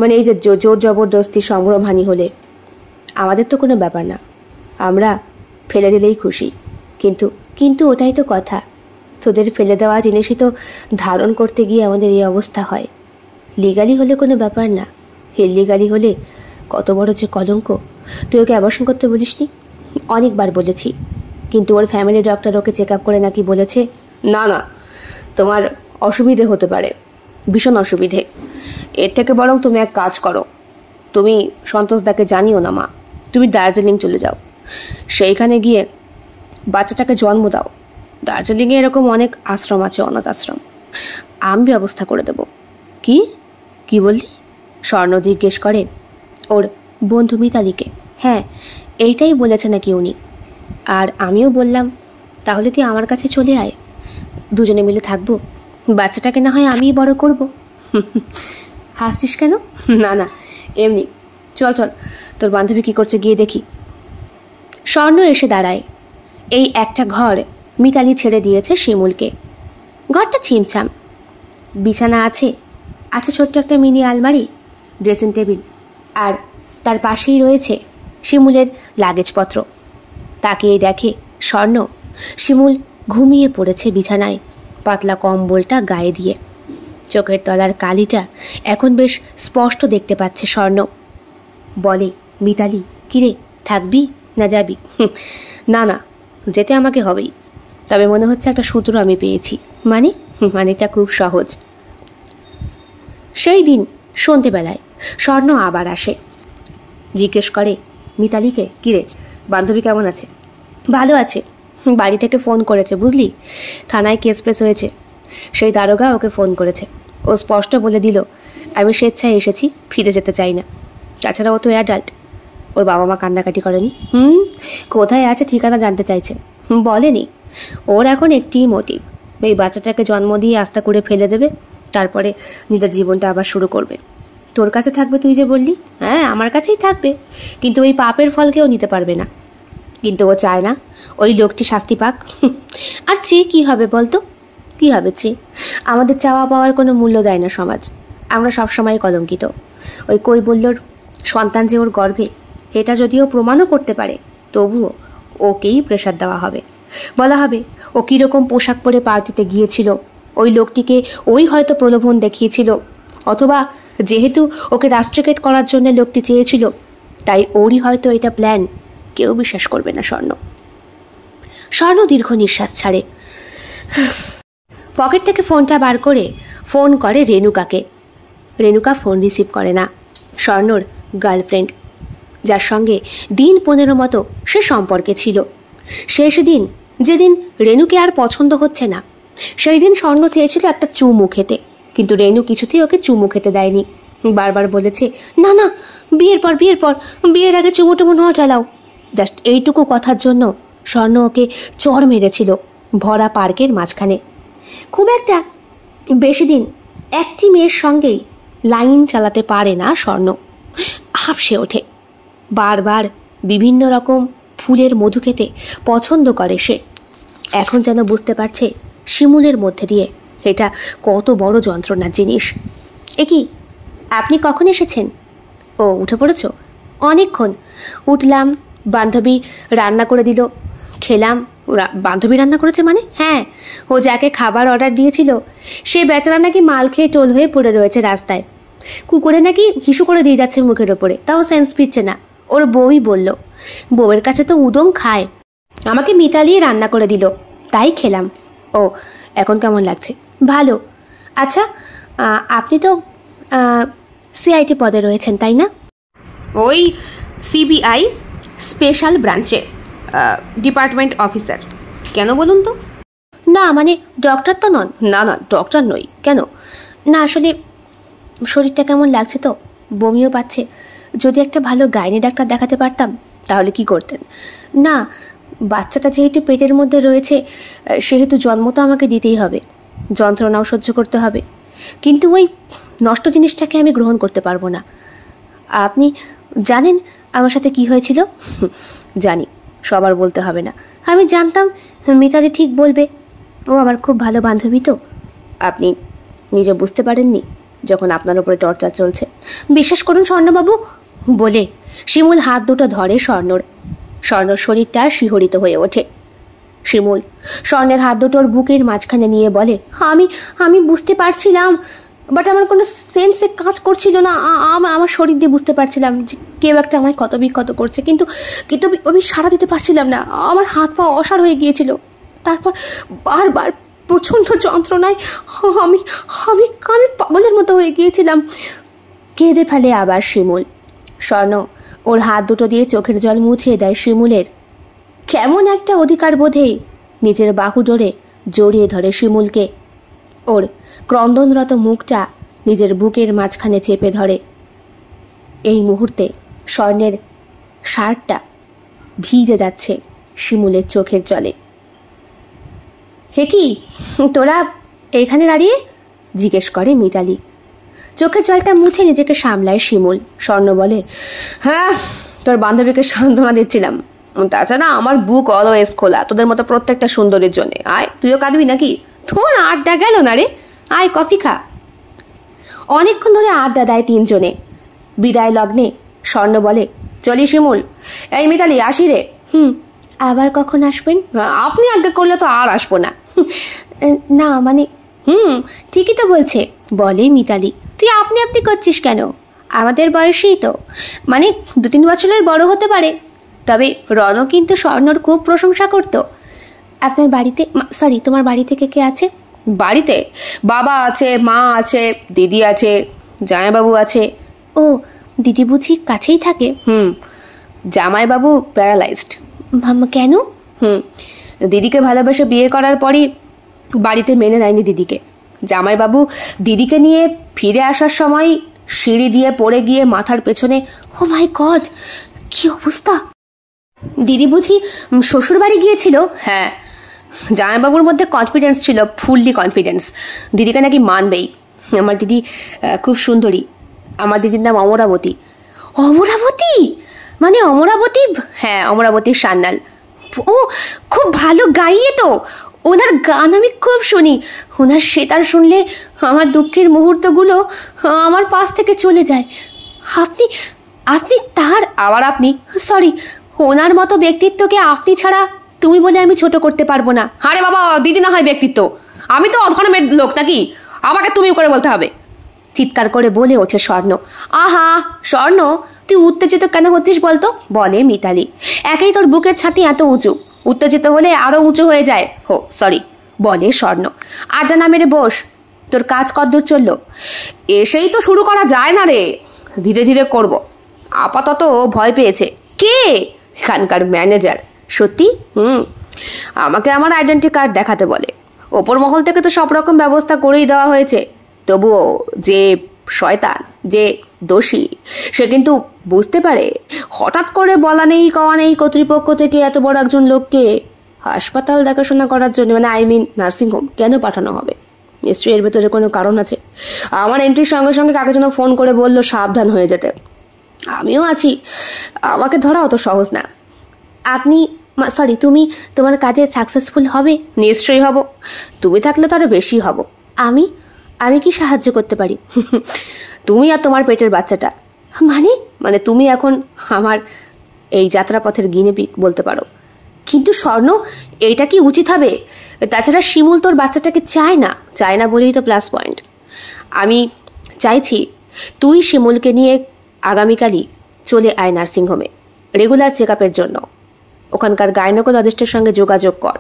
মানে এই যে জোর জবরদস্তি সম্ভ্রমহানি হলে আমাদের তো কোনো ব্যাপার না আমরা ফেলে দিলেই খুশি কিন্তু কিন্তু ওটাই তো কথা তোদের ফেলে দেওয়া জিনিসই তো ধারণ করতে গিয়ে আমাদের এই অবস্থা হয় লিগালি হলে কোনো ব্যাপার না হেল্লিগালি হলে কত বড় যে কলঙ্ক তুই ওকে অ্যাবর্শন করতে বলিসনি অনেকবার বলেছি কিন্তু ওর ফ্যামিলি ডক্টর ওকে চেক আপ করে নাকি বলেছে না না তোমার অসুবিধে হতে পারে ভীষণ অসুবিধে এর থেকে বরং তুমি এক কাজ করো তুমি সন্তোষদাকে জানিও না মা তুমি দার্জিলিং চলে যাও সেইখানে গিয়ে বাচ্চাটাকে জন্ম দাও দার্জিলিংয়ে এরকম অনেক আশ্রম আছে অনাথ আশ্রম আমি ব্যবস্থা করে দেব কি কি বললি স্বর্ণ জিজ্ঞেস করে ওর বন্ধু মিতালিকে হ্যাঁ এইটাই বলেছে নাকি উনি আর আমিও বললাম তাহলে তুই আমার কাছে চলে আয় দুজনে মিলে থাকবো বাচ্চাটাকে না হয় আমিই বড় করব হাসছিস কেন না না এমনি চল চল তোর বান্ধবী কী করছে গিয়ে দেখি স্বর্ণ এসে দাঁড়ায় এই একটা ঘর মিতালি ছেড়ে দিয়েছে শিমুলকে ঘরটা ছিমছাম বিছানা আছে আছে ছোট্ট একটা মিনি আলমারি ড্রেসিং টেবিল আর তার পাশেই রয়েছে শিমুলের লাগেজপত্র তাকে দেখে স্বর্ণ শিমুল ঘুমিয়ে পড়েছে বিছানায় পাতলা কম্বলটা গায়ে দিয়ে চোখের তলার কালিটা এখন বেশ স্পষ্ট দেখতে পাচ্ছে স্বর্ণ বলে মিতালি কিরে থাকবি না যাবি না না যেতে আমাকে হবেই তবে মনে হচ্ছে একটা সূত্র আমি পেয়েছি মানে মানেটা খুব সহজ সেই দিন সন্ধ্যেবেলায় স্বর্ণ আবার আসে জিজ্ঞেস করে মিতালিকে কিরে বান্ধবী কেমন আছে ভালো আছে বাড়ি থেকে ফোন করেছে বুঝলি থানায় কেস পেস হয়েছে সেই দারোগা ওকে ফোন করেছে ও স্পষ্ট বলে দিল আমি স্বেচ্ছায় এসেছি ফিরে যেতে চাই না তাছাড়া ও তো অ্যাডাল্ট ওর বাবা মা কান্নাকাটি করেনি হুম কোথায় আছে ঠিকানা জানতে চাইছে বলেনি ওর এখন একটি মোটিভ এই বাচ্চাটাকে জন্ম দিয়ে আস্তা করে ফেলে দেবে তারপরে নিজের জীবনটা আবার শুরু করবে তোর কাছে থাকবে তুই যে বললি হ্যাঁ আমার কাছেই থাকবে কিন্তু ওই পাপের ফল কেউ নিতে পারবে না কিন্তু ও চায় না ওই লোকটি শাস্তি পাক আর চি কী হবে বলতো কী হবে চি আমাদের চাওয়া পাওয়ার কোনো মূল্য দেয় না সমাজ আমরা সবসময় কলঙ্কিত ওই কই বললোর সন্তান যে ওর গর্ভে এটা যদিও প্রমাণও করতে পারে তবুও ওকেই প্রেশার দেওয়া হবে বলা হবে ও কীরকম পোশাক পরে পার্টিতে গিয়েছিল ওই লোকটিকে ওই হয়তো প্রলোভন দেখিয়েছিল অথবা যেহেতু ওকে রাস্ট্রিকেট করার জন্য লোকটি চেয়েছিল তাই ওরই হয়তো এটা প্ল্যান কেউ বিশ্বাস করবে না স্বর্ণ স্বর্ণ দীর্ঘ নিঃশ্বাস ছাড়ে পকেট থেকে ফোনটা বার করে ফোন করে রেণুকাকে রেণুকা ফোন রিসিভ করে না স্বর্ণর গার্লফ্রেন্ড যার সঙ্গে দিন পনেরো মতো সে সম্পর্কে ছিল শেষ দিন যেদিন রেণুকে আর পছন্দ হচ্ছে না সেই দিন স্বর্ণ চেয়েছিল একটা চুমু খেতে কিন্তু রেণু কিছুতেই ওকে চুমু খেতে দেয়নি বারবার বলেছে না না বিয়ের পর বিয়ের পর বিয়ের আগে চুমু টুমু না চালাও জাস্ট এইটুকু কথার জন্য স্বর্ণ ওকে চড় মেরেছিল ভরা পার্কের মাঝখানে খুব একটা বেশি দিন একটি মেয়ের সঙ্গেই লাইন চালাতে পারে না স্বর্ণ হাফসে ওঠে বারবার বিভিন্ন রকম ফুলের মধু খেতে পছন্দ করে সে এখন যেন বুঝতে পারছে শিমুলের মধ্যে দিয়ে এটা কত বড় যন্ত্রণার জিনিস এ কি আপনি কখন এসেছেন ও উঠে পড়েছ অনেকক্ষণ উঠলাম বান্ধবী রান্না করে দিল খেলাম বান্ধবী রান্না করেছে মানে হ্যাঁ ও যাকে খাবার অর্ডার দিয়েছিল সে বেচারা নাকি মাল খেয়ে টোল হয়ে পড়ে রয়েছে রাস্তায় কুকুরে নাকি হিসু করে দিয়ে যাচ্ছে মুখের ওপরে তাও সেন্স ফিরছে না ওর বউই বলল বউয়ের কাছে তো উদম খায় আমাকে মিতালিয়ে রান্না করে দিল তাই খেলাম ও এখন কেমন লাগছে ভালো আচ্ছা আপনি তো সিআইটি পদে রয়েছেন তাই না ওই সিবিআই স্পেশাল ব্রাঞ্চে ডিপার্টমেন্ট অফিসার কেন বলুন তো না মানে ডক্টর তো নন না না ডক্টর নই কেন না আসলে শরীরটা কেমন লাগছে তো বমিও পাচ্ছে যদি একটা ভালো গাইনি ডাক্তার দেখাতে পারতাম তাহলে কি করতেন না বাচ্চাটা যেহেতু পেটের মধ্যে রয়েছে সেহেতু জন্ম তো আমাকে দিতেই হবে যন্ত্রণাও সহ্য করতে হবে কিন্তু ওই নষ্ট জিনিসটাকে আমি গ্রহণ করতে পারবো না আপনি জানেন আমার সাথে কি হয়েছিল জানি সবার বলতে হবে না আমি জানতাম মিতালি ঠিক বলবে ও আমার খুব ভালো বান্ধবী তো আপনি নিজে বুঝতে পারেননি যখন আপনার উপরে টর্চার চলছে বিশ্বাস করুন স্বর্ণবাবু বলে শিমুল হাত দুটো ধরে স্বর্ণর স্বর্ণর শরীরটা শিহরিত হয়ে ওঠে শিমুল স্বর্ণের হাত দুটোর বুকের মাঝখানে নিয়ে বলে আমি আমি বুঝতে পারছিলাম বাট আমার কোনো সেন্সে কাজ করছিল না আমার শরীর দিয়ে বুঝতে পারছিলাম যে কেউ একটা আমায় কত বিক্ষত করছে কিন্তু কিন্তু আমি সাড়া দিতে পারছিলাম না আমার হাত পা অসার হয়ে গিয়েছিল তারপর বারবার প্রচণ্ড যন্ত্রণায় আমি আমি আমি পাগলের মতো হয়ে গিয়েছিলাম কেঁদে ফেলে আবার শিমুল স্বর্ণ ওর হাত দুটো দিয়ে চোখের জল মুছিয়ে দেয় শিমুলের কেমন একটা অধিকার বোধেই নিজের বাহু ডোরে জড়িয়ে ধরে শিমুলকে ওর ক্রন্দনরত মুখটা নিজের বুকের মাঝখানে চেপে ধরে এই মুহূর্তে স্বর্ণের শার্টটা ভিজে যাচ্ছে শিমুলের চোখের জলে হে কি তোরা এখানে দাঁড়িয়ে জিজ্ঞেস করে মিতালি চোখের জলটা মুছে নিজেকে সামলায় শিমুল স্বর্ণ বলে হ্যাঁ তোর বান্ধবীকে সান্ত্বনা দিচ্ছিলাম তাছাড়া আমার বুক অলওয়েজ খোলা তোদের মতো প্রত্যেকটা সুন্দরের জন্যে আয় তুইও কাঁদবি নাকি তোর আড্ডা গেল না রে আয় কফি খা অনেকক্ষণ ধরে আড্ডা দেয় তিনজনে বিদায় লগ্নে স্বর্ণ বলে চলি শিমুল এই মিতালি আসি রে হুম আবার কখন আসবেন হ্যাঁ, আপনি আজ্ঞা করলে তো আর আসবো না না মানে হুম ঠিকই তো বলছে বলে মিতালি তুই আপনি আপনি করছিস কেন আমাদের বয়সেই তো মানে দু তিন বছরের বড় হতে পারে তবে রণ কিন্তু স্বর্ণর খুব প্রশংসা করতো আপনার বাড়িতে সরি তোমার বাড়ি থেকে কে আছে বাড়িতে বাবা আছে মা আছে দিদি আছে জামাইবাবু আছে ও দিদি বুঝি কাছেই থাকে হুম জামাইবাবু প্যারালাইজড কেন হুম দিদিকে ভালোবেসে বিয়ে করার পরই বাড়িতে মেনে নেয়নি দিদিকে জামাইবাবু দিদিকে নিয়ে ফিরে আসার সময় সিঁড়ি দিয়ে পড়ে গিয়ে মাথার পেছনে ও মাই গড কি অবস্থা দিদি বুঝি শ্বশুর বাড়ি গিয়েছিল হ্যাঁ জামাইবাবুর মধ্যে কনফিডেন্স ছিল ফুললি কনফিডেন্স দিদিকে নাকি মানবেই আমার দিদি খুব সুন্দরী আমার দিদির নাম অমরাবতী অমরাবতী মানে অমরাবতী হ্যাঁ অমরাবতী সান্যাল ও খুব ভালো গাইয়ে তো ওনার গান আমি খুব শুনি ওনার সেতার শুনলে আমার দুঃখের মুহূর্তগুলো আমার পাশ থেকে চলে যায় আপনি আপনি তার আবার আপনি সরি ওনার মতো ব্যক্তিত্বকে আপনি ছাড়া তুমি বলে আমি ছোট করতে পারবো না আরে বাবা দিদি না হয় ব্যক্তিত্ব আমি তো অধর্মের লোক নাকি আমাকে তুমি করে বলতে হবে চিৎকার করে বলে ওঠে স্বর্ণ আহা স্বর্ণ তুই উত্তেজিত কেন হচ্ছিস বলতো বলে মিতালি একেই তোর বুকের ছাতি এত উঁচু উত্তেজিত হলে আরও উঁচু হয়ে যায় হো সরি বলে স্বর্ণ আড্ডা নামেরে বস তোর কাজ কদ্দূর চলল এসেই তো শুরু করা যায় না রে ধীরে ধীরে করব আপাতত ভয় পেয়েছে কে এখানকার ম্যানেজার সত্যি হুম আমাকে আমার আইডেন্টি কার্ড দেখাতে বলে ওপর মহল থেকে তো সব রকম ব্যবস্থা করেই দেওয়া হয়েছে তবুও যে শয়তান যে দোষী সে কিন্তু বুঝতে পারে হঠাৎ করে বলা নেই কওয়া নেই কর্তৃপক্ষ থেকে এত বড় একজন লোককে হাসপাতাল দেখাশোনা করার জন্য মানে আই মিন নার্সিংহোম কেন পাঠানো হবে নিশ্চয়ই এর ভেতরে কোনো কারণ আছে আমার এন্ট্রির সঙ্গে সঙ্গে কাকে যেন ফোন করে বললো সাবধান হয়ে যেতে আমিও আছি আমাকে ধরা অত সহজ না আপনি সরি তুমি তোমার কাজে সাকসেসফুল হবে নিশ্চয়ই হব তুমি থাকলে তো আরও বেশি হব আমি আমি কি সাহায্য করতে পারি তুমি আর তোমার পেটের বাচ্চাটা মানে মানে তুমি এখন আমার এই যাত্রাপথের গিনে বলতে পারো কিন্তু স্বর্ণ এইটা কি উচিত হবে তাছাড়া শিমুল তোর বাচ্চাটাকে চায় না চায় না বলেই তো প্লাস পয়েন্ট আমি চাইছি তুই শিমুলকে নিয়ে আগামীকালই চলে আয় নার্সিংহোমে রেগুলার চেক জন্য ওখানকার গায়নকোলজিস্টের সঙ্গে যোগাযোগ কর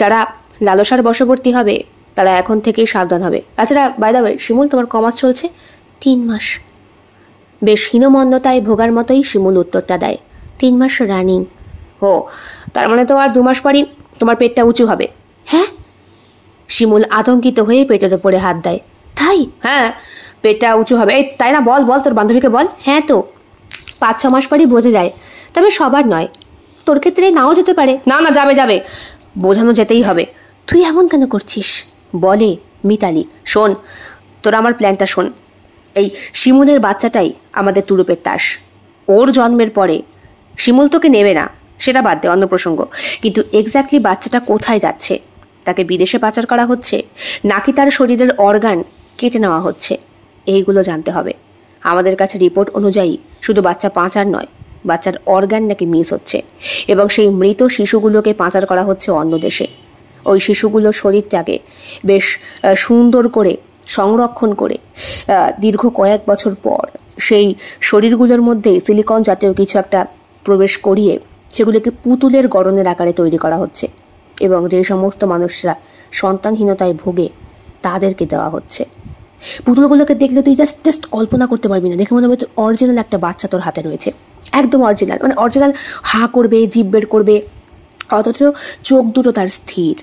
যারা লালসার বশবর্তী হবে তারা এখন থেকেই সাবধান হবে তাছাড়া বাইদাবে শিমুল তোমার কমাস চলছে তিন মাস বেশ হীনমন্দতায় ভোগার মতোই শিমুল উত্তরটা দেয় তিন মাস রানিং হো তার মানে তো আর দু মাস পরই তোমার পেটটা উঁচু হবে হ্যাঁ শিমুল আতঙ্কিত হয়ে পেটের ওপরে হাত দেয় তাই হ্যাঁ পেটটা উঁচু হবে তাই না বল বল তোর বান্ধবীকে বল হ্যাঁ তো পাঁচ ছ মাস পরই বোঝে যায় তবে সবার নয় তোর ক্ষেত্রে নাও যেতে পারে না না যাবে যাবে বোঝানো যেতেই হবে তুই এমন কেন করছিস বলে মিতালি শোন তোরা আমার প্ল্যানটা শোন এই শিমুলের বাচ্চাটাই আমাদের তুরুপের তাস ওর জন্মের পরে শিমুল তোকে নেবে না সেটা বাদ দে অন্য প্রসঙ্গ কিন্তু এক্স্যাক্টলি বাচ্চাটা কোথায় যাচ্ছে তাকে বিদেশে পাচার করা হচ্ছে নাকি তার শরীরের অর্গান কেটে নেওয়া হচ্ছে এইগুলো জানতে হবে আমাদের কাছে রিপোর্ট অনুযায়ী শুধু বাচ্চা পাঁচার নয় বাচ্চার অর্গান নাকি মিস হচ্ছে এবং সেই মৃত শিশুগুলোকে পাচার করা হচ্ছে অন্য দেশে ওই শিশুগুলোর শরীরটাকে বেশ সুন্দর করে সংরক্ষণ করে দীর্ঘ কয়েক বছর পর সেই শরীরগুলোর মধ্যে সিলিকন জাতীয় কিছু একটা প্রবেশ করিয়ে সেগুলোকে পুতুলের গড়নের আকারে তৈরি করা হচ্ছে এবং যে সমস্ত মানুষরা সন্তানহীনতায় ভোগে তাদেরকে দেওয়া হচ্ছে পুতুলগুলোকে দেখলে তুই জাস্ট জাস্ট কল্পনা করতে পারবি না দেখে মনে হবে অরিজিনাল একটা বাচ্চা তোর হাতে রয়েছে একদম অরিজিনাল মানে অরিজিনাল হা করবে জিভ বের করবে অথচ চোখ দুটো তার স্থির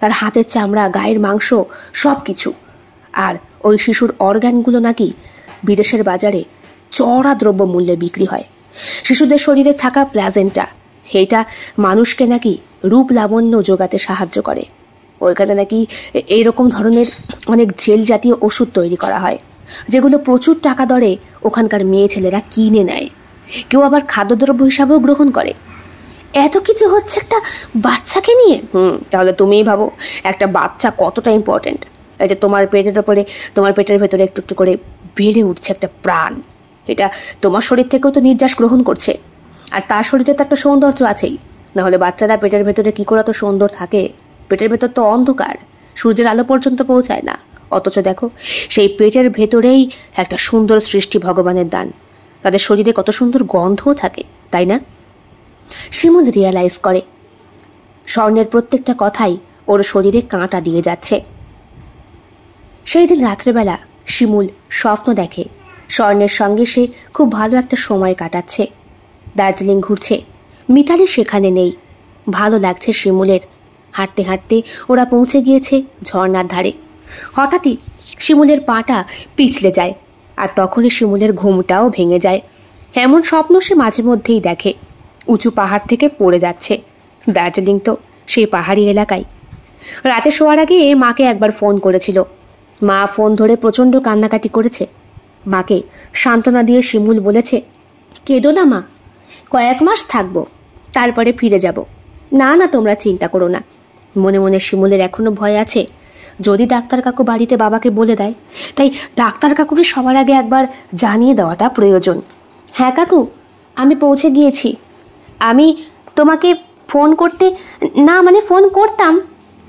তার হাতের চামড়া গায়ের মাংস সব কিছু আর ওই শিশুর অর্গ্যানগুলো নাকি বিদেশের বাজারে চড়া দ্রব্য মূল্যে বিক্রি হয় শিশুদের শরীরে থাকা প্লাজেন্টা সেইটা মানুষকে নাকি রূপ লাবণ্য যোগাতে সাহায্য করে ওইখানে নাকি এরকম ধরনের অনেক জেল জাতীয় ওষুধ তৈরি করা হয় যেগুলো প্রচুর টাকা দরে ওখানকার মেয়ে ছেলেরা কিনে নেয় কেউ আবার খাদ্যদ্রব্য হিসাবেও গ্রহণ করে এত কিছু হচ্ছে একটা বাচ্চাকে নিয়ে হুম তাহলে তুমিই ভাবো একটা বাচ্চা কতটা ইম্পর্টেন্ট এই যে তোমার পেটের ওপরে তোমার পেটের ভেতরে একটু একটু করে বেড়ে উঠছে একটা প্রাণ এটা তোমার শরীর থেকেও তো নির্যাস গ্রহণ করছে আর তার শরীরে তো একটা সৌন্দর্য আছেই নাহলে বাচ্চারা পেটের ভেতরে কী করে তো সুন্দর থাকে পেটের ভেতর তো অন্ধকার সূর্যের আলো পর্যন্ত পৌঁছায় না অথচ দেখো সেই পেটের ভেতরেই একটা সুন্দর সৃষ্টি ভগবানের দান তাদের শরীরে কত সুন্দর গন্ধও থাকে তাই না শিমুল রিয়েলাইজ করে স্বর্ণের প্রত্যেকটা কথাই ওর শরীরে কাঁটা দিয়ে যাচ্ছে সেই দিন রাত্রেবেলা শিমুল স্বপ্ন দেখে স্বর্ণের সঙ্গে সে খুব ভালো একটা সময় কাটাচ্ছে দার্জিলিং ঘুরছে মিতালি সেখানে নেই ভালো লাগছে শিমুলের হাঁটতে হাঁটতে ওরা পৌঁছে গিয়েছে ঝর্নার ধারে হঠাৎই শিমুলের পাটা পিছলে যায় আর তখনই শিমুলের ঘুমটাও ভেঙে যায় এমন স্বপ্ন সে মাঝে মধ্যেই দেখে উঁচু পাহাড় থেকে পড়ে যাচ্ছে দার্জিলিং তো সেই পাহাড়ি এলাকায় রাতে শোয়ার আগে মাকে একবার ফোন করেছিল মা ফোন ধরে প্রচণ্ড কান্নাকাটি করেছে মাকে সান্ত্বনা দিয়ে শিমুল বলেছে কেঁদো না মা কয়েক মাস থাকবো তারপরে ফিরে যাব না না তোমরা চিন্তা করো না মনে মনে শিমুলের এখনও ভয় আছে যদি ডাক্তার কাকু বাড়িতে বাবাকে বলে দেয় তাই ডাক্তার কাকুকে সবার আগে একবার জানিয়ে দেওয়াটা প্রয়োজন হ্যাঁ কাকু আমি পৌঁছে গিয়েছি আমি তোমাকে ফোন করতে না মানে ফোন করতাম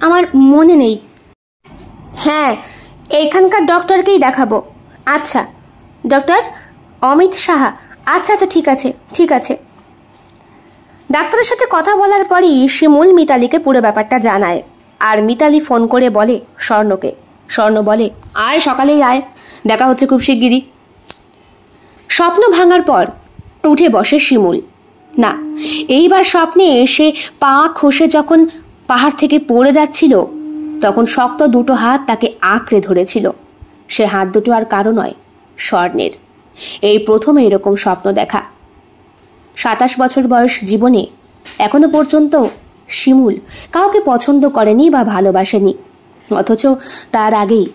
আমার মনে নেই হ্যাঁ এখানকার ডক্টরকেই দেখাবো আচ্ছা ডক্টর অমিত সাহা আচ্ছা আচ্ছা ঠিক আছে ঠিক আছে ডাক্তারের সাথে কথা বলার পরই শিমুল মিতালিকে পুরো ব্যাপারটা জানায় আর মিতালি ফোন করে বলে স্বর্ণকে স্বর্ণ বলে আয় সকালেই আয় দেখা হচ্ছে খুব শিগগিরই স্বপ্ন ভাঙার পর উঠে বসে শিমুল না এইবার স্বপ্নে সে পা খসে যখন পাহাড় থেকে পড়ে যাচ্ছিল তখন শক্ত দুটো হাত তাকে আঁকড়ে ধরেছিল সে হাত দুটো আর কারো নয় স্বর্ণের এই প্রথম এরকম স্বপ্ন দেখা সাতাশ বছর বয়স জীবনে এখনো পর্যন্ত শিমুল কাউকে পছন্দ করেনি বা ভালোবাসেনি অথচ তার আগেই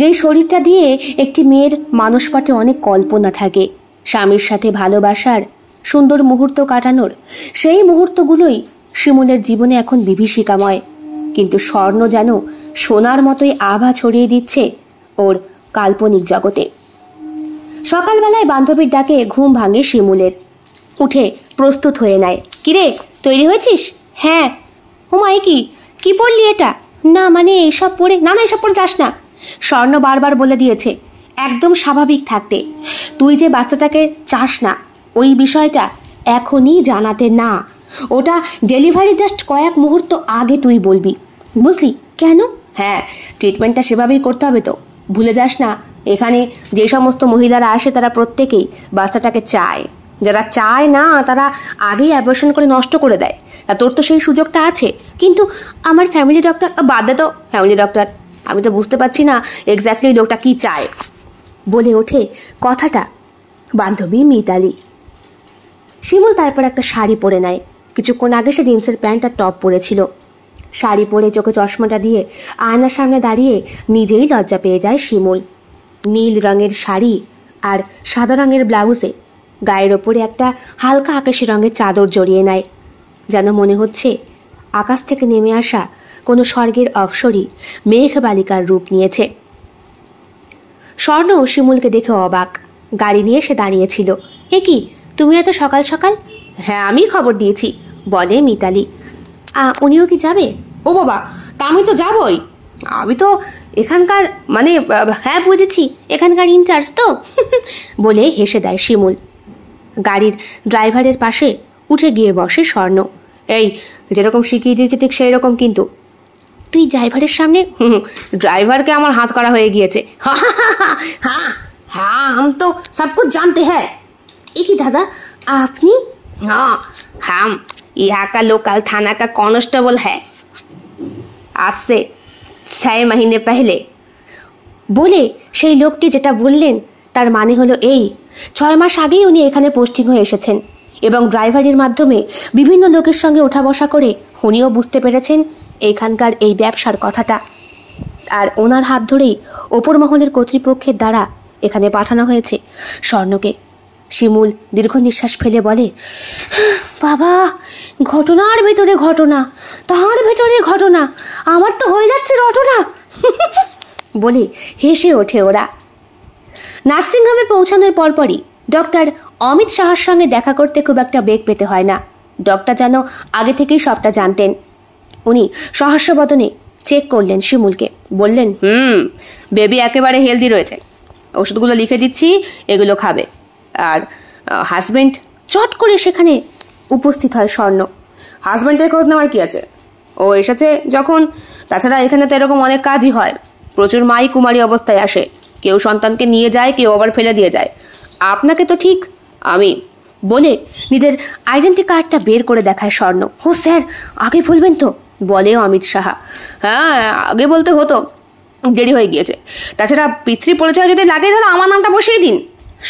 যেই শরীরটা দিয়ে একটি মেয়ের মানসপটে অনেক কল্পনা থাকে স্বামীর সাথে ভালোবাসার সুন্দর মুহূর্ত কাটানোর সেই মুহূর্তগুলোই শিমুলের জীবনে এখন বিভীষিকাময় কিন্তু স্বর্ণ যেন সোনার মতোই আভা ছড়িয়ে দিচ্ছে ওর কাল্পনিক জগতে সকালবেলায় বান্ধবীর ডাকে ঘুম ভাঙে শিমুলের উঠে প্রস্তুত হয়ে নেয় কিরে তৈরি হয়েছিস হ্যাঁ হুমায় কি কি পড়লি এটা না মানে এইসব পড়ে না না এসব পড়ে যাস না স্বর্ণ বারবার বলে দিয়েছে একদম স্বাভাবিক থাকতে তুই যে বাচ্চাটাকে চাস না ওই বিষয়টা এখনই জানাতে না ওটা ডেলিভারি জাস্ট কয়েক মুহূর্ত আগে তুই বলবি বুঝলি কেন হ্যাঁ ট্রিটমেন্টটা সেভাবেই করতে হবে তো ভুলে যাস না এখানে যে সমস্ত মহিলারা আসে তারা প্রত্যেকেই বাচ্চাটাকে চায় যারা চায় না তারা আগেই অ্যাবর্শন করে নষ্ট করে দেয় তা তোর তো সেই সুযোগটা আছে কিন্তু আমার ফ্যামিলি ডক্টর বাদ দে তো ফ্যামিলি ডক্টর আমি তো বুঝতে পারছি না এক্স্যাক্টলি লোকটা কি চায় বলে ওঠে কথাটা বান্ধবী মিতালি শিমুল তারপর একটা শাড়ি পরে নেয় কিছুক্ষণ আগে সে জিন্সের প্যান্ট আর টপ পরেছিল শাড়ি পরে চোখে চশমাটা দিয়ে আয়নার সামনে দাঁড়িয়ে নিজেই লজ্জা পেয়ে যায় শিমুল নীল রঙের শাড়ি আর সাদা রঙের ব্লাউজে গায়ের ওপরে একটা হালকা আকাশি রঙের চাদর জড়িয়ে নেয় যেন মনে হচ্ছে আকাশ থেকে নেমে আসা কোনো স্বর্গের অক্ষরই মেঘ বালিকার রূপ নিয়েছে স্বর্ণ শিমুলকে দেখে অবাক গাড়ি নিয়ে সে দাঁড়িয়েছিল এ কি তুমি এত সকাল সকাল হ্যাঁ আমি খবর দিয়েছি বলে মিতালি উনিও কি যাবে ও বাবা তা আমি তো যাবই আমি তো এখানকার মানে হ্যাঁ বুঝেছি এখানকার ইনচার্জ তো বলে হেসে দেয় শিমুল গাড়ির ড্রাইভারের পাশে উঠে গিয়ে বসে স্বর্ণ এই যেরকম শিখিয়ে দিয়েছে ঠিক সেই রকম কিন্তু তুই ড্রাইভারের সামনে হুম ড্রাইভারকে আমার হাত করা হয়ে গিয়েছে হা হা হ্যাঁ হ্যাঁ আমি তো সবকুছ জানতে হ্যাঁ কি দাদা আপনি হ্যাঁ, হাম ইহা কা লোকাল থানা কা কনস্টেবল হ্যাঁ আজ সে ছয় छः পহলে বলে সেই লোকটি যেটা বললেন তার মানে হলো এই ছয় মাস আগেই উনি এখানে পোস্টিং হয়ে এসেছেন এবং ড্রাইভারের মাধ্যমে বিভিন্ন লোকের সঙ্গে ওঠা বসা করে উনিও বুঝতে পেরেছেন এখানকার এই ব্যবসার কথাটা আর ওনার হাত ধরেই ওপর মহলের কর্তৃপক্ষের দ্বারা এখানে পাঠানো হয়েছে স্বর্ণকে শিমুল দীর্ঘ নিঃশ্বাস ফেলে বলে বাবা ঘটনার ভেতরে ঘটনা তাহার ভেতরে ঘটনা আমার তো হয়ে যাচ্ছে রটনা বলে হেসে ওঠে ওরা নার্সিংহোমে পৌঁছানোর পরপরই ডক্টর অমিত শাহার সঙ্গে দেখা করতে খুব একটা বেগ পেতে হয় না ডক্টর যেন আগে থেকেই সবটা জানতেন উনি সহাস্যবদনে চেক করলেন শিমুলকে বললেন হুম বেবি একেবারে হেলদি রয়েছে ওষুধগুলো লিখে দিচ্ছি এগুলো খাবে আর হাজব্যান্ড চট করে সেখানে উপস্থিত হয় স্বর্ণ হাজব্যান্ডের খোঁজ নেওয়ার কি আছে ও এসেছে যখন তাছাড়া এখানে তো এরকম অনেক কাজই হয় প্রচুর মাই কুমারী অবস্থায় আসে কেউ সন্তানকে নিয়ে যায় কেউ আবার ফেলে দিয়ে যায় আপনাকে তো ঠিক আমি বলে নিজের আইডেন্টি কার্ডটা বের করে দেখায় স্বর্ণ ও স্যার আগে বলবেন তো বলে অমিত সাহা হ্যাঁ আগে বলতে হতো দেরি হয়ে গিয়েছে তাছাড়া পিতৃ পরিচয় যদি লাগে তাহলে আমার নামটা বসিয়ে দিন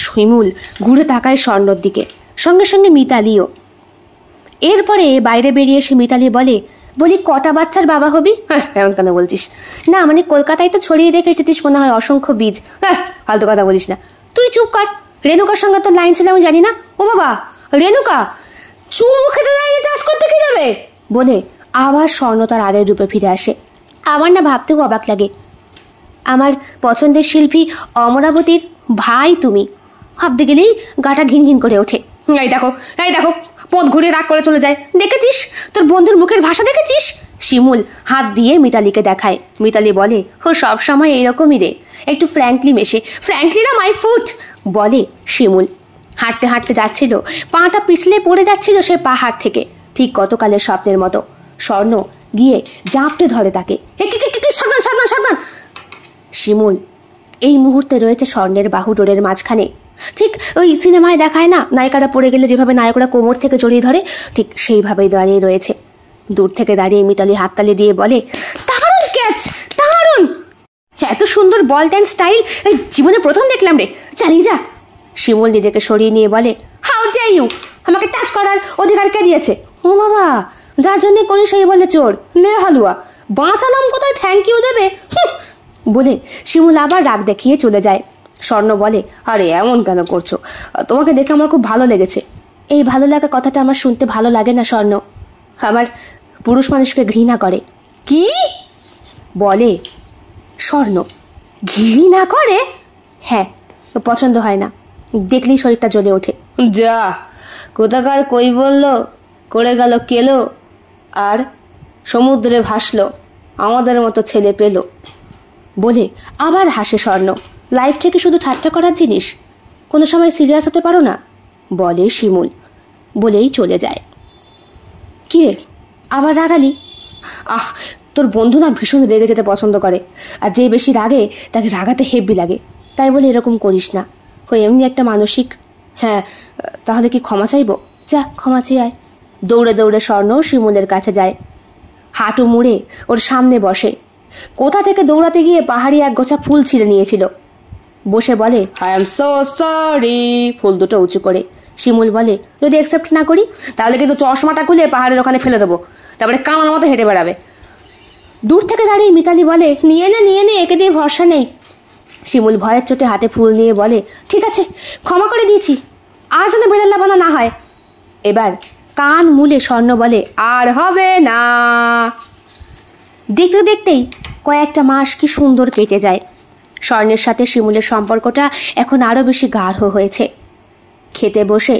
শিমুল ঘুরে তাকায় স্বর্ণর দিকে সঙ্গে সঙ্গে মিতালিও এরপরে বাইরে বেরিয়ে এসে মিতালি বলে বলি কটা বাচ্চার বাবা হবি হ্যাঁ এমন কেন বলছিস না মানে কলকাতায় তো ছড়িয়ে রেখে এসেছিস মনে হয় অসংখ্য বীজ হ্যাঁ ফালতু কথা বলিস না তুই চুপ কর রেণুকার সঙ্গে তোর লাইন ছিল আমি জানি না ও বাবা রেণুকা চুমু খেতে দেয়নি টাচ করতে কে যাবে বলে আবার স্বর্ণ তার আরের রূপে ফিরে আসে আমার না ভাবতেও অবাক লাগে আমার পছন্দের শিল্পী অমরাবতীর ভাই তুমি ভাবতে গেলেই গাটা ঘিন ঘিন করে ওঠে এই দেখো এই দেখো পথ ঘুরে রাগ করে চলে যায় দেখেছিস তোর বন্ধুর মুখের ভাষা দেখেছিস শিমুল হাত দিয়ে মিতালিকে দেখায় মিতালি বলে ও সব সময় এইরকমই রে একটু ফ্র্যাঙ্কলি মেশে ফ্র্যাঙ্কলি না মাই ফুট বলে শিমুল হাঁটতে হাঁটতে যাচ্ছিল পাটা পিছলে পড়ে যাচ্ছিল সে পাহাড় থেকে ঠিক গতকালের স্বপ্নের মতো স্বর্ণ গিয়ে জাঁপটে ধরে তাকে সাবধান সাবধান সাবধান শিমুল এই মুহূর্তে রয়েছে স্বর্ণের বাহু ডোরের মাঝখানে ঠিক ওই সিনেমায় দেখায় না নায়িকারা পড়ে গেলে যেভাবে নায়করা কোমর থেকে জড়িয়ে ধরে ঠিক সেইভাবেই দাঁড়িয়ে রয়েছে দূর থেকে দাঁড়িয়ে মিতালি হাততালি দিয়ে বলে দারুণ ক্যাচ দারুণ এত সুন্দর বল ড্যান্স স্টাইল জীবনে প্রথম দেখলাম রে চালিয়ে যা শিমুল নিজেকে সরিয়ে নিয়ে বলে হাউ ডে ইউ আমাকে টাচ করার অধিকার কে দিয়েছে ও বাবা যার জন্য করি সেই বলে চোর লে হালুয়া বাঁচালাম কোথায় থ্যাংক ইউ দেবে বলে শিমুল আবার রাগ দেখিয়ে চলে যায় স্বর্ণ বলে আরে এমন কেন করছো তোমাকে দেখে আমার খুব ভালো লেগেছে এই ভালো লাগা কথাটা আমার শুনতে ভালো লাগে না স্বর্ণ আমার পুরুষ মানুষকে ঘৃণা করে কি বলে স্বর্ণ ঘৃণা করে হ্যাঁ পছন্দ হয় না দেখলেই শরীরটা জ্বলে ওঠে যা কোথাকার কই বলল করে গেল কেলো আর সমুদ্রে ভাসলো আমাদের মতো ছেলে পেলো বলে আবার হাসে স্বর্ণ লাইফটা কি শুধু ঠাট্টা করার জিনিস কোনো সময় সিরিয়াস হতে পারো না বলে শিমুল বলেই চলে যায় কি আবার রাগালি আহ তোর বন্ধু না ভীষণ রেগে যেতে পছন্দ করে আর যে বেশি রাগে তাকে রাগাতে হেব্বি লাগে তাই বলে এরকম করিস না হয়ে এমনি একটা মানসিক হ্যাঁ তাহলে কি ক্ষমা চাইব যা ক্ষমা চেয়ে আয় দৌড়ে দৌড়ে স্বর্ণ শিমুলের কাছে যায় হাঁটু মুড়ে ওর সামনে বসে কোথা থেকে দৌড়াতে গিয়ে পাহাড়ি এক গোছা ফুল ছিঁড়ে নিয়েছিল বসে বলে আই এম সো সরি ফুল দুটো উঁচু করে শিমুল বলে যদি অ্যাকসেপ্ট না করি তাহলে কিন্তু চশমাটা খুলে পাহাড়ের ওখানে ফেলে দেবো তারপরে কামার মতো হেঁটে বেড়াবে দূর থেকে দাঁড়িয়ে মিতালি বলে নিয়ে নে নিয়ে নে একে দিয়ে ভরসা নেই শিমুল ভয়ের চোটে হাতে ফুল নিয়ে বলে ঠিক আছে ক্ষমা করে দিয়েছি আর যেন বেড়াল্লাপানা না হয় এবার কান মুলে স্বর্ণ বলে আর হবে না দেখতে দেখতেই কয়েকটা মাস কি সুন্দর কেটে যায় স্বর্ণের সাথে শিমুলের সম্পর্কটা এখন আরও বেশি গাঢ় হয়েছে খেতে বসে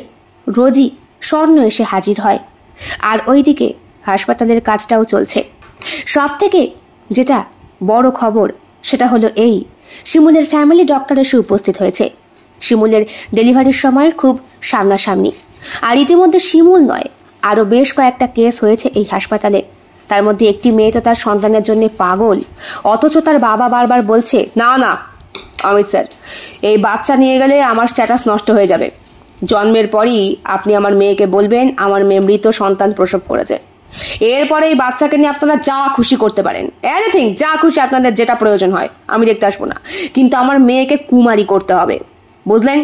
রোজই স্বর্ণ এসে হাজির হয় আর ওইদিকে হাসপাতালের কাজটাও চলছে সব থেকে যেটা বড় খবর সেটা হলো এই শিমুলের ফ্যামিলি ডক্টর এসে উপস্থিত হয়েছে শিমুলের ডেলিভারির সময় খুব সামনাসামনি আর ইতিমধ্যে শিমুল নয় আরও বেশ কয়েকটা কেস হয়েছে এই হাসপাতালে তার মধ্যে একটি মেয়ে তো তার সন্তানের জন্য পাগল অথচ তার বাবা বারবার বলছে না না অমিত স্যার এই বাচ্চা নিয়ে গেলে আমার স্ট্যাটাস নষ্ট হয়ে যাবে জন্মের পরই আপনি আমার মেয়েকে বলবেন আমার মেয়ে মৃত সন্তান প্রসব করেছে এরপরে এই বাচ্চাকে নিয়ে আপনারা যা খুশি করতে পারেন এনিথিং যা খুশি আপনাদের যেটা প্রয়োজন হয় আমি দেখতে আসবো না কিন্তু আমার মেয়েকে কুমারি করতে হবে বুঝলেন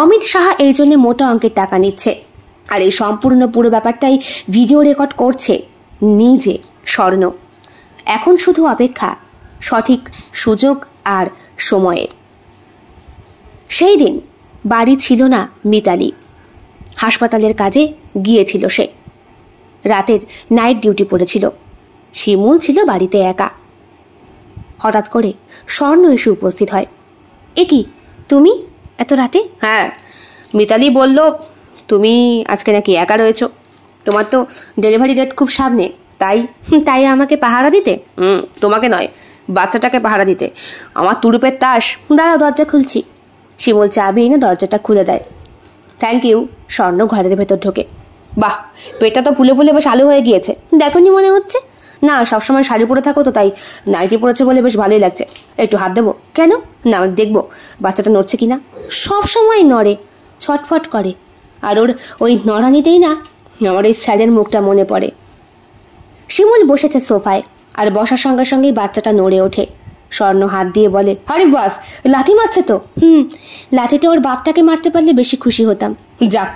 অমিত সাহা এই জন্য মোটা অঙ্কের টাকা নিচ্ছে আর এই সম্পূর্ণ পুরো ব্যাপারটাই ভিডিও রেকর্ড করছে নিজে স্বর্ণ এখন শুধু অপেক্ষা সঠিক সুযোগ আর সময়ের সেই দিন বাড়ি ছিল না মিতালি হাসপাতালের কাজে গিয়েছিল সে রাতের নাইট ডিউটি পড়েছিল শিমুল ছিল বাড়িতে একা হঠাৎ করে স্বর্ণ এসে উপস্থিত হয় এ কি তুমি এত রাতে হ্যাঁ মিতালি বলল তুমি আজকে নাকি একা রয়েছো তোমার তো ডেলিভারি ডেট খুব সামনে তাই তাই আমাকে পাহারা দিতে হুম তোমাকে নয় বাচ্চাটাকে পাহারা দিতে আমার তুরুপের তাস দাঁড়াও দরজা খুলছি সে বলছে আবি এনে দরজাটা খুলে দেয় থ্যাংক ইউ স্বর্ণ ঘরের ভেতর ঢোকে বাহ পেটটা তো ফুলে ফুলে বেশ আলো হয়ে গিয়েছে দেখো নি মনে হচ্ছে না সবসময় শাড়ি পরে থাকো তো তাই নাইটি পরেছে বলে বেশ ভালোই লাগছে একটু হাত দেবো কেন না আমি দেখবো বাচ্চাটা নড়ছে কি না সবসময় নড়ে ছটফট করে আর ওর ওই নড়ানিতেই না আমার ওই স্যারের মুখটা মনে পড়ে শিমুল বসেছে সোফায় আর বসার সঙ্গে সঙ্গেই বাচ্চাটা নড়ে ওঠে স্বর্ণ হাত দিয়ে বলে আরে বাস লাঠি মারছে তো হুম লাঠিটা ওর বাপটাকে মারতে পারলে বেশি খুশি হতাম যাক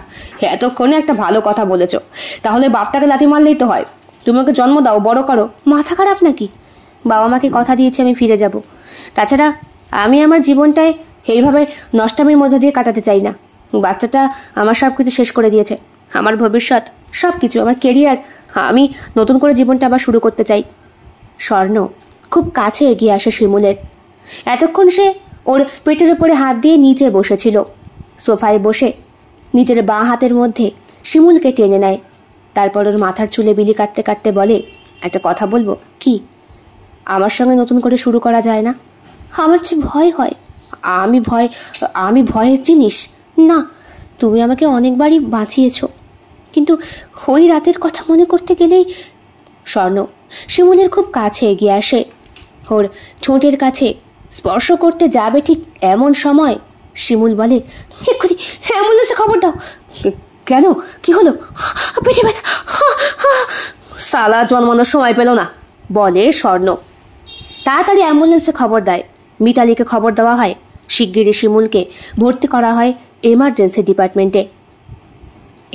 এতক্ষণে একটা ভালো কথা বলেছ তাহলে বাপটাকে লাঠি মারলেই তো হয় তুমি ওকে জন্ম দাও বড় করো মাথা খারাপ নাকি বাবা মাকে কথা দিয়েছি আমি ফিরে যাব তাছাড়া আমি আমার জীবনটায় এইভাবে নষ্টামির মধ্য দিয়ে কাটাতে চাই না বাচ্চাটা আমার সব কিছু শেষ করে দিয়েছে আমার ভবিষ্যৎ সব কিছু আমার কেরিয়ার আমি নতুন করে জীবনটা আবার শুরু করতে চাই স্বর্ণ খুব কাছে এগিয়ে আসে শিমুলের এতক্ষণ সে ওর পেটের উপরে হাত দিয়ে নিচে বসেছিল সোফায় বসে নিজের বাঁ হাতের মধ্যে শিমুলকে টেনে নেয় তারপর ওর মাথার চুলে বিলি কাটতে কাটতে বলে একটা কথা বলবো কি আমার সঙ্গে নতুন করে শুরু করা যায় না আমার যে ভয় হয় আমি ভয় আমি ভয়ের জিনিস না তুমি আমাকে অনেকবারই বাঁচিয়েছ কিন্তু ওই রাতের কথা মনে করতে গেলেই স্বর্ণ শিমুলের খুব কাছে এগিয়ে আসে ওর ঠোঁটের কাছে স্পর্শ করতে যাবে ঠিক এমন সময় শিমুল বলে এক্ষুনি হ্যাঁ, অ্যাম্বুলেন্সে খবর দাও কেন কি হলো পেটে ব্যথা সালা জন্মানোর সময় পেল না বলে স্বর্ণ তাড়াতাড়ি অ্যাম্বুলেন্সে খবর দেয় মিতালিকে খবর দেওয়া হয় শিগগিরই শিমুলকে ভর্তি করা হয় এমার্জেন্সি ডিপার্টমেন্টে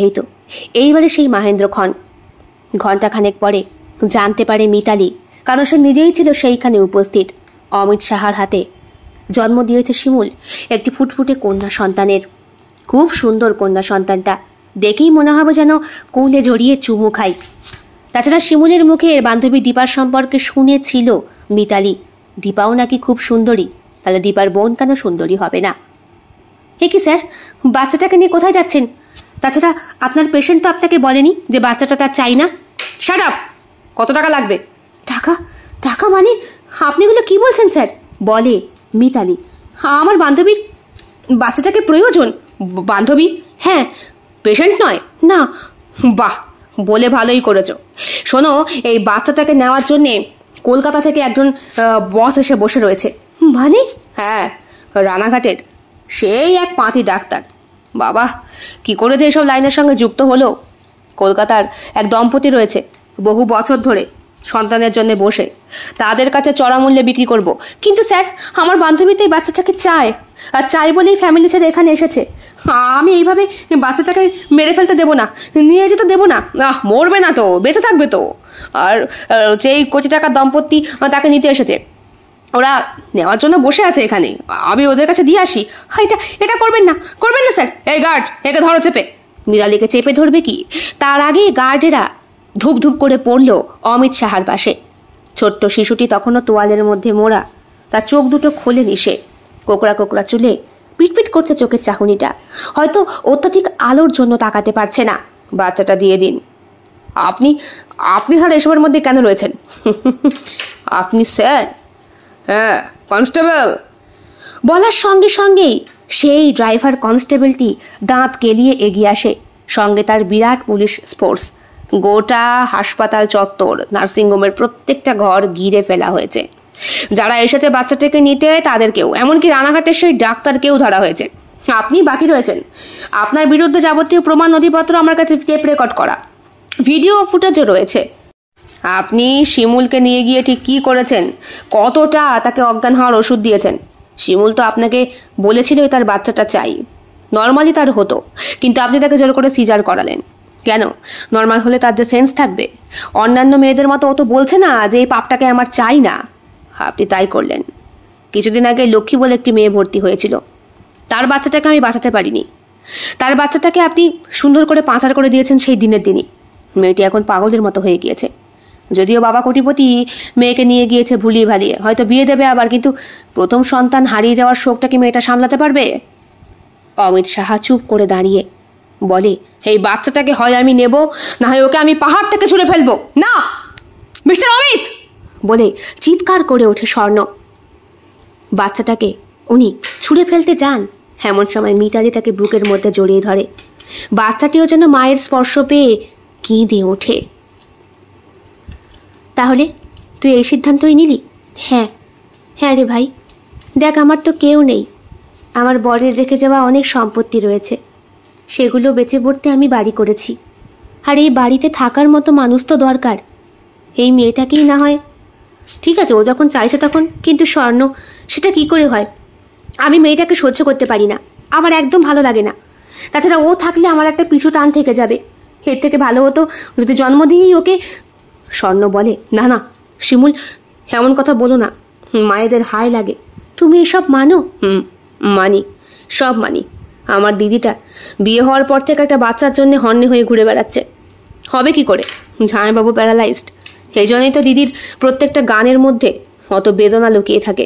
এই তো এইবারে সেই মাহেন্দ্র খন ঘণ্টাখানেক পরে জানতে পারে মিতালি কারণ সে নিজেই ছিল সেইখানে উপস্থিত অমিত সাহার হাতে জন্ম দিয়েছে শিমুল একটি ফুটফুটে কন্যা সন্তানের খুব সুন্দর কন্যা সন্তানটা দেখেই মনে হবে যেন কোলে জড়িয়ে চুমু খাই তাছাড়া শিমুলের মুখে এর বান্ধবী দীপার সম্পর্কে শুনেছিল মিতালি দীপাও নাকি খুব সুন্দরী তাহলে দীপার বোন কেন সুন্দরী হবে না এ কি স্যার বাচ্চাটাকে নিয়ে কোথায় যাচ্ছেন তাছাড়া আপনার পেশেন্ট তো আপনাকে বলেনি যে বাচ্চাটা তার চাই না শাট আপ কত টাকা লাগবে টাকা টাকা মানে আপনি বলে কী বলছেন স্যার বলে মিতালি আমার বান্ধবীর বাচ্চাটাকে প্রয়োজন বান্ধবী হ্যাঁ পেশেন্ট নয় না বাহ বলে ভালোই করেছো শোনো এই বাচ্চাটাকে নেওয়ার জন্যে কলকাতা থেকে একজন বস এসে বসে রয়েছে মানে হ্যাঁ রানাঘাটের সেই এক পাঁতি ডাক্তার বাবা কি করে যে এসব লাইনের সঙ্গে যুক্ত হলো কলকাতার এক দম্পতি রয়েছে বহু বছর ধরে সন্তানের জন্য বসে তাদের কাছে চড়া মূল্যে বিক্রি করব কিন্তু স্যার আমার বান্ধবী তো এই বাচ্চাটাকে চায় আর চাই বলেই ফ্যামিলি ছেড়ে এখানে এসেছে আমি এইভাবে বাচ্চাটাকে মেরে ফেলতে দেবো না নিয়ে যেতে দেবো না আহ মরবে না তো বেঁচে থাকবে তো আর যেই কোটি টাকার দম্পতি তাকে নিতে এসেছে ওরা নেওয়ার জন্য বসে আছে এখানে আমি ওদের কাছে দিয়ে আসি হ্যাঁ এটা এটা করবেন না করবেন না স্যার এই গার্ড একে ধরো চেপে মিরালিকে চেপে ধরবে কি তার আগে গার্ডেরা ধুপ করে পড়ল অমিত সাহার পাশে ছোট্ট শিশুটি তখনও তোয়ালের মধ্যে মোড়া তার চোখ দুটো খোলে নিশে কোকড়া কোকড়া চুলে পিটপিট করছে চোখের চাহনিটা হয়তো অত্যধিক আলোর জন্য তাকাতে পারছে না বাচ্চাটা দিয়ে দিন আপনি আপনি স্যার এসবের মধ্যে কেন রয়েছেন আপনি স্যার হ্যাঁ কনস্টেবল বলার সঙ্গে সঙ্গেই সেই ড্রাইভার কনস্টেবলটি দাঁত কেলিয়ে এগিয়ে আসে সঙ্গে তার বিরাট পুলিশ স্পোর্টস গোটা হাসপাতাল চত্বর নার্সিংহোমের প্রত্যেকটা ঘর ঘিরে ফেলা হয়েছে যারা এসেছে বাচ্চাটাকে নিতে হয় তাদেরকেও এমনকি রানাঘাটের সেই ডাক্তারকেও ধরা হয়েছে আপনি বাকি রয়েছেন আপনার বিরুদ্ধে যাবতীয় প্রমাণ নথিপত্র আমার কাছে টেপ রেকর্ড করা ভিডিও ফুটেজও রয়েছে আপনি শিমুলকে নিয়ে গিয়ে ঠিক কী করেছেন কতটা তাকে অজ্ঞান হওয়ার ওষুধ দিয়েছেন শিমুল তো আপনাকে বলেছিল তার বাচ্চাটা চাই নর্মালি তার হতো কিন্তু আপনি তাকে জোর করে সিজার করালেন কেন নর্মাল হলে তার যে সেন্স থাকবে অন্যান্য মেয়েদের মতো ও তো বলছে না যে এই পাপটাকে আমার চাই না আপনি তাই করলেন কিছুদিন আগে লক্ষ্মী বলে একটি মেয়ে ভর্তি হয়েছিল তার বাচ্চাটাকে আমি বাঁচাতে পারিনি তার বাচ্চাটাকে আপনি সুন্দর করে পাঁচার করে দিয়েছেন সেই দিনের দিনই মেয়েটি এখন পাগলের মতো হয়ে গিয়েছে যদিও বাবা কোটিপতি মেয়েকে নিয়ে গিয়েছে ভুলিয়ে ভালিয়ে হয়তো বিয়ে দেবে আবার কিন্তু প্রথম সন্তান হারিয়ে যাওয়ার শোকটা কি মেয়েটা সামলাতে পারবে অমিত সাহা চুপ করে দাঁড়িয়ে বলে এই বাচ্চাটাকে হয় আমি নেব না হয় ওকে আমি পাহাড় থেকে ছুঁড়ে ফেলবো না মিস্টার অমিত বলে চিৎকার করে ওঠে স্বর্ণ বাচ্চাটাকে উনি ছুঁড়ে ফেলতে যান এমন সময় মিতালি তাকে বুকের মধ্যে জড়িয়ে ধরে বাচ্চাটিও যেন মায়ের স্পর্শ পেয়ে কেঁদে ওঠে তাহলে তুই এই সিদ্ধান্তই নিলি হ্যাঁ হ্যাঁ রে ভাই দেখ আমার তো কেউ নেই আমার বরের রেখে যাওয়া অনেক সম্পত্তি রয়েছে সেগুলো বেঁচে পড়তে আমি বাড়ি করেছি আর এই বাড়িতে থাকার মতো মানুষ তো দরকার এই মেয়েটাকেই না হয় ঠিক আছে ও যখন চাইছে তখন কিন্তু স্বর্ণ সেটা কি করে হয় আমি মেয়েটাকে সহ্য করতে পারি না আমার একদম ভালো লাগে না তাছাড়া ও থাকলে আমার একটা পিছু টান থেকে যাবে এর থেকে ভালো হতো যদি জন্ম দিয়েই ওকে স্বর্ণ বলে না না শিমুল এমন কথা বলো না মায়েদের হায় লাগে তুমি এসব মানো হুম মানি সব মানি আমার দিদিটা বিয়ে হওয়ার পর থেকে একটা বাচ্চার জন্য হর্নে হয়ে ঘুরে বেড়াচ্ছে হবে কি করে ঝাঁয়বাবু প্যারালাইজড এই জন্যই তো দিদির প্রত্যেকটা গানের মধ্যে অত বেদনা লুকিয়ে থাকে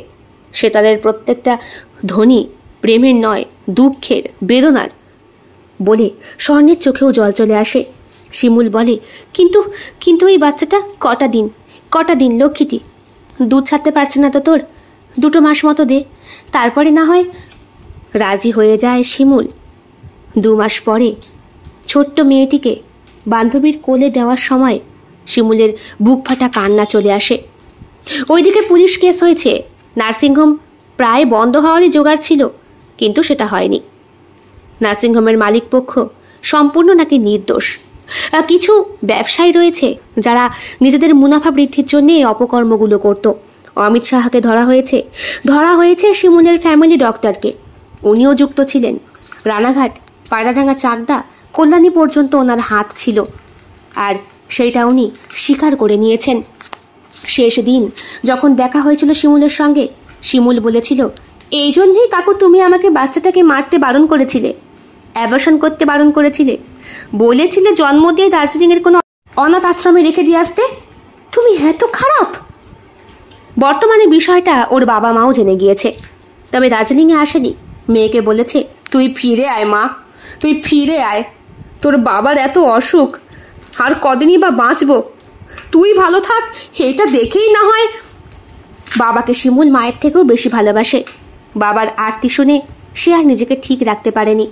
সে তাদের প্রত্যেকটা ধ্বনি প্রেমের নয় দুঃখের বেদনার বলে স্বর্ণের চোখেও জল চলে আসে শিমুল বলে কিন্তু কিন্তু এই বাচ্চাটা কটা দিন কটা দিন লক্ষ্মীটি দুধ ছাড়তে পারছে না তো তোর দুটো মাস মতো দে তারপরে না হয় রাজি হয়ে যায় শিমুল দু মাস পরে ছোট্ট মেয়েটিকে বান্ধবীর কোলে দেওয়ার সময় শিমুলের বুক ফাটা কান্না চলে আসে ওইদিকে পুলিশ কেস হয়েছে নার্সিংহোম প্রায় বন্ধ হওয়ারই জোগাড় ছিল কিন্তু সেটা হয়নি নার্সিংহোমের মালিকপক্ষ সম্পূর্ণ নাকি নির্দোষ কিছু ব্যবসায়ী রয়েছে যারা নিজেদের মুনাফা বৃদ্ধির জন্য এই অপকর্মগুলো করত অমিত শাহকে ধরা হয়েছে ধরা হয়েছে শিমুলের ফ্যামিলি ডক্টরকে উনিও যুক্ত ছিলেন রানাঘাট পায়রাডাঙ্গা চাকদা কল্যাণী পর্যন্ত ওনার হাত ছিল আর সেইটা উনি স্বীকার করে নিয়েছেন শেষ দিন যখন দেখা হয়েছিল শিমুলের সঙ্গে শিমুল বলেছিল এই জন্যেই কাকু তুমি আমাকে বাচ্চাটাকে মারতে বারণ করেছিলে অ্যাবর্শন করতে বারণ করেছিলে বলেছিলে জন্ম দিয়ে দার্জিলিংয়ের কোনো অনাথ আশ্রমে রেখে দিয়ে আসতে তুমি এত খারাপ বর্তমানে বিষয়টা ওর বাবা মাও জেনে গিয়েছে তবে দার্জিলিংয়ে আসেনি মেয়েকে বলেছে তুই ফিরে আয় মা তুই ফিরে আয় তোর বাবার এত অসুখ আর কদিনই বা বাঁচবো তুই ভালো থাক এটা দেখেই না হয় বাবাকে শিমুল মায়ের থেকেও বেশি ভালোবাসে বাবার আরতি শুনে সে আর নিজেকে ঠিক রাখতে পারেনি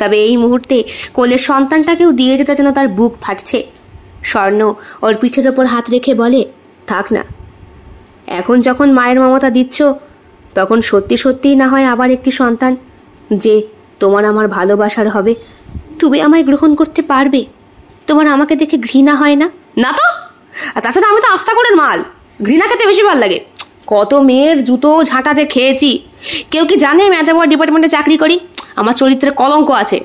তবে এই মুহূর্তে কোলের সন্তানটাকেও দিয়ে যেতে যেন তার বুক ফাটছে স্বর্ণ ওর পিঠের ওপর হাত রেখে বলে থাক না এখন যখন মায়ের মমতা দিচ্ছ তখন সত্যি সত্যিই না হয় আবার একটি সন্তান যে তোমার আমার ভালোবাসার হবে তুমি আমায় গ্রহণ করতে পারবে তোমার আমাকে দেখে ঘৃণা হয় না না তো তাছাড়া আমি তো আস্থা করেন মাল ঘৃণা খেতে বেশি ভালো লাগে কত মেয়ের জুতো ঝাঁটা যে খেয়েছি কেউ কি জানে আমি এত বড় ডিপার্টমেন্টে চাকরি করি আমার চরিত্রে কলঙ্ক আছে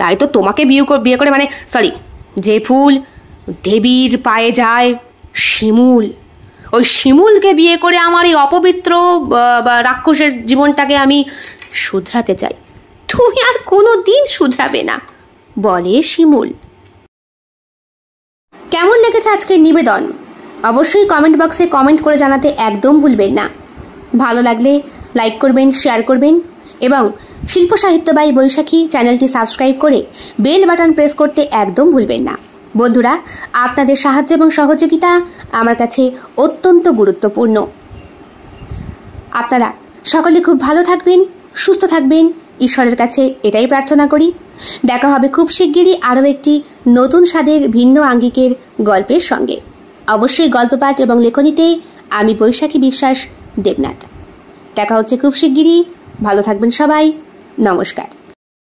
তাই তো তোমাকে বিয়ে বিয়ে করে মানে সরি যে ফুল দেবীর পায়ে যায় শিমুল ওই শিমুলকে বিয়ে করে আমার এই অপবিত্র রাক্ষসের জীবনটাকে আমি শুধরাতে চাই তুমি আর কোনো দিন শুধরাবে না বলে শিমুল কেমন লেগেছে আজকের নিবেদন অবশ্যই কমেন্ট বক্সে কমেন্ট করে জানাতে একদম ভুলবেন না ভালো লাগলে লাইক করবেন শেয়ার করবেন এবং শিল্প সাহিত্যবাহী বৈশাখী চ্যানেলটি সাবস্ক্রাইব করে বেল বাটন প্রেস করতে একদম ভুলবেন না বন্ধুরা আপনাদের সাহায্য এবং সহযোগিতা আমার কাছে অত্যন্ত গুরুত্বপূর্ণ আপনারা সকলে খুব ভালো থাকবেন সুস্থ থাকবেন ঈশ্বরের কাছে এটাই প্রার্থনা করি দেখা হবে খুব শিগগিরই আরও একটি নতুন স্বাদের ভিন্ন আঙ্গিকের গল্পের সঙ্গে অবশ্যই গল্প পাঠ এবং লেখনীতে আমি বৈশাখী বিশ্বাস দেবনাথ দেখা হচ্ছে খুব শিগগিরই ভালো থাকবেন সবাই নমস্কার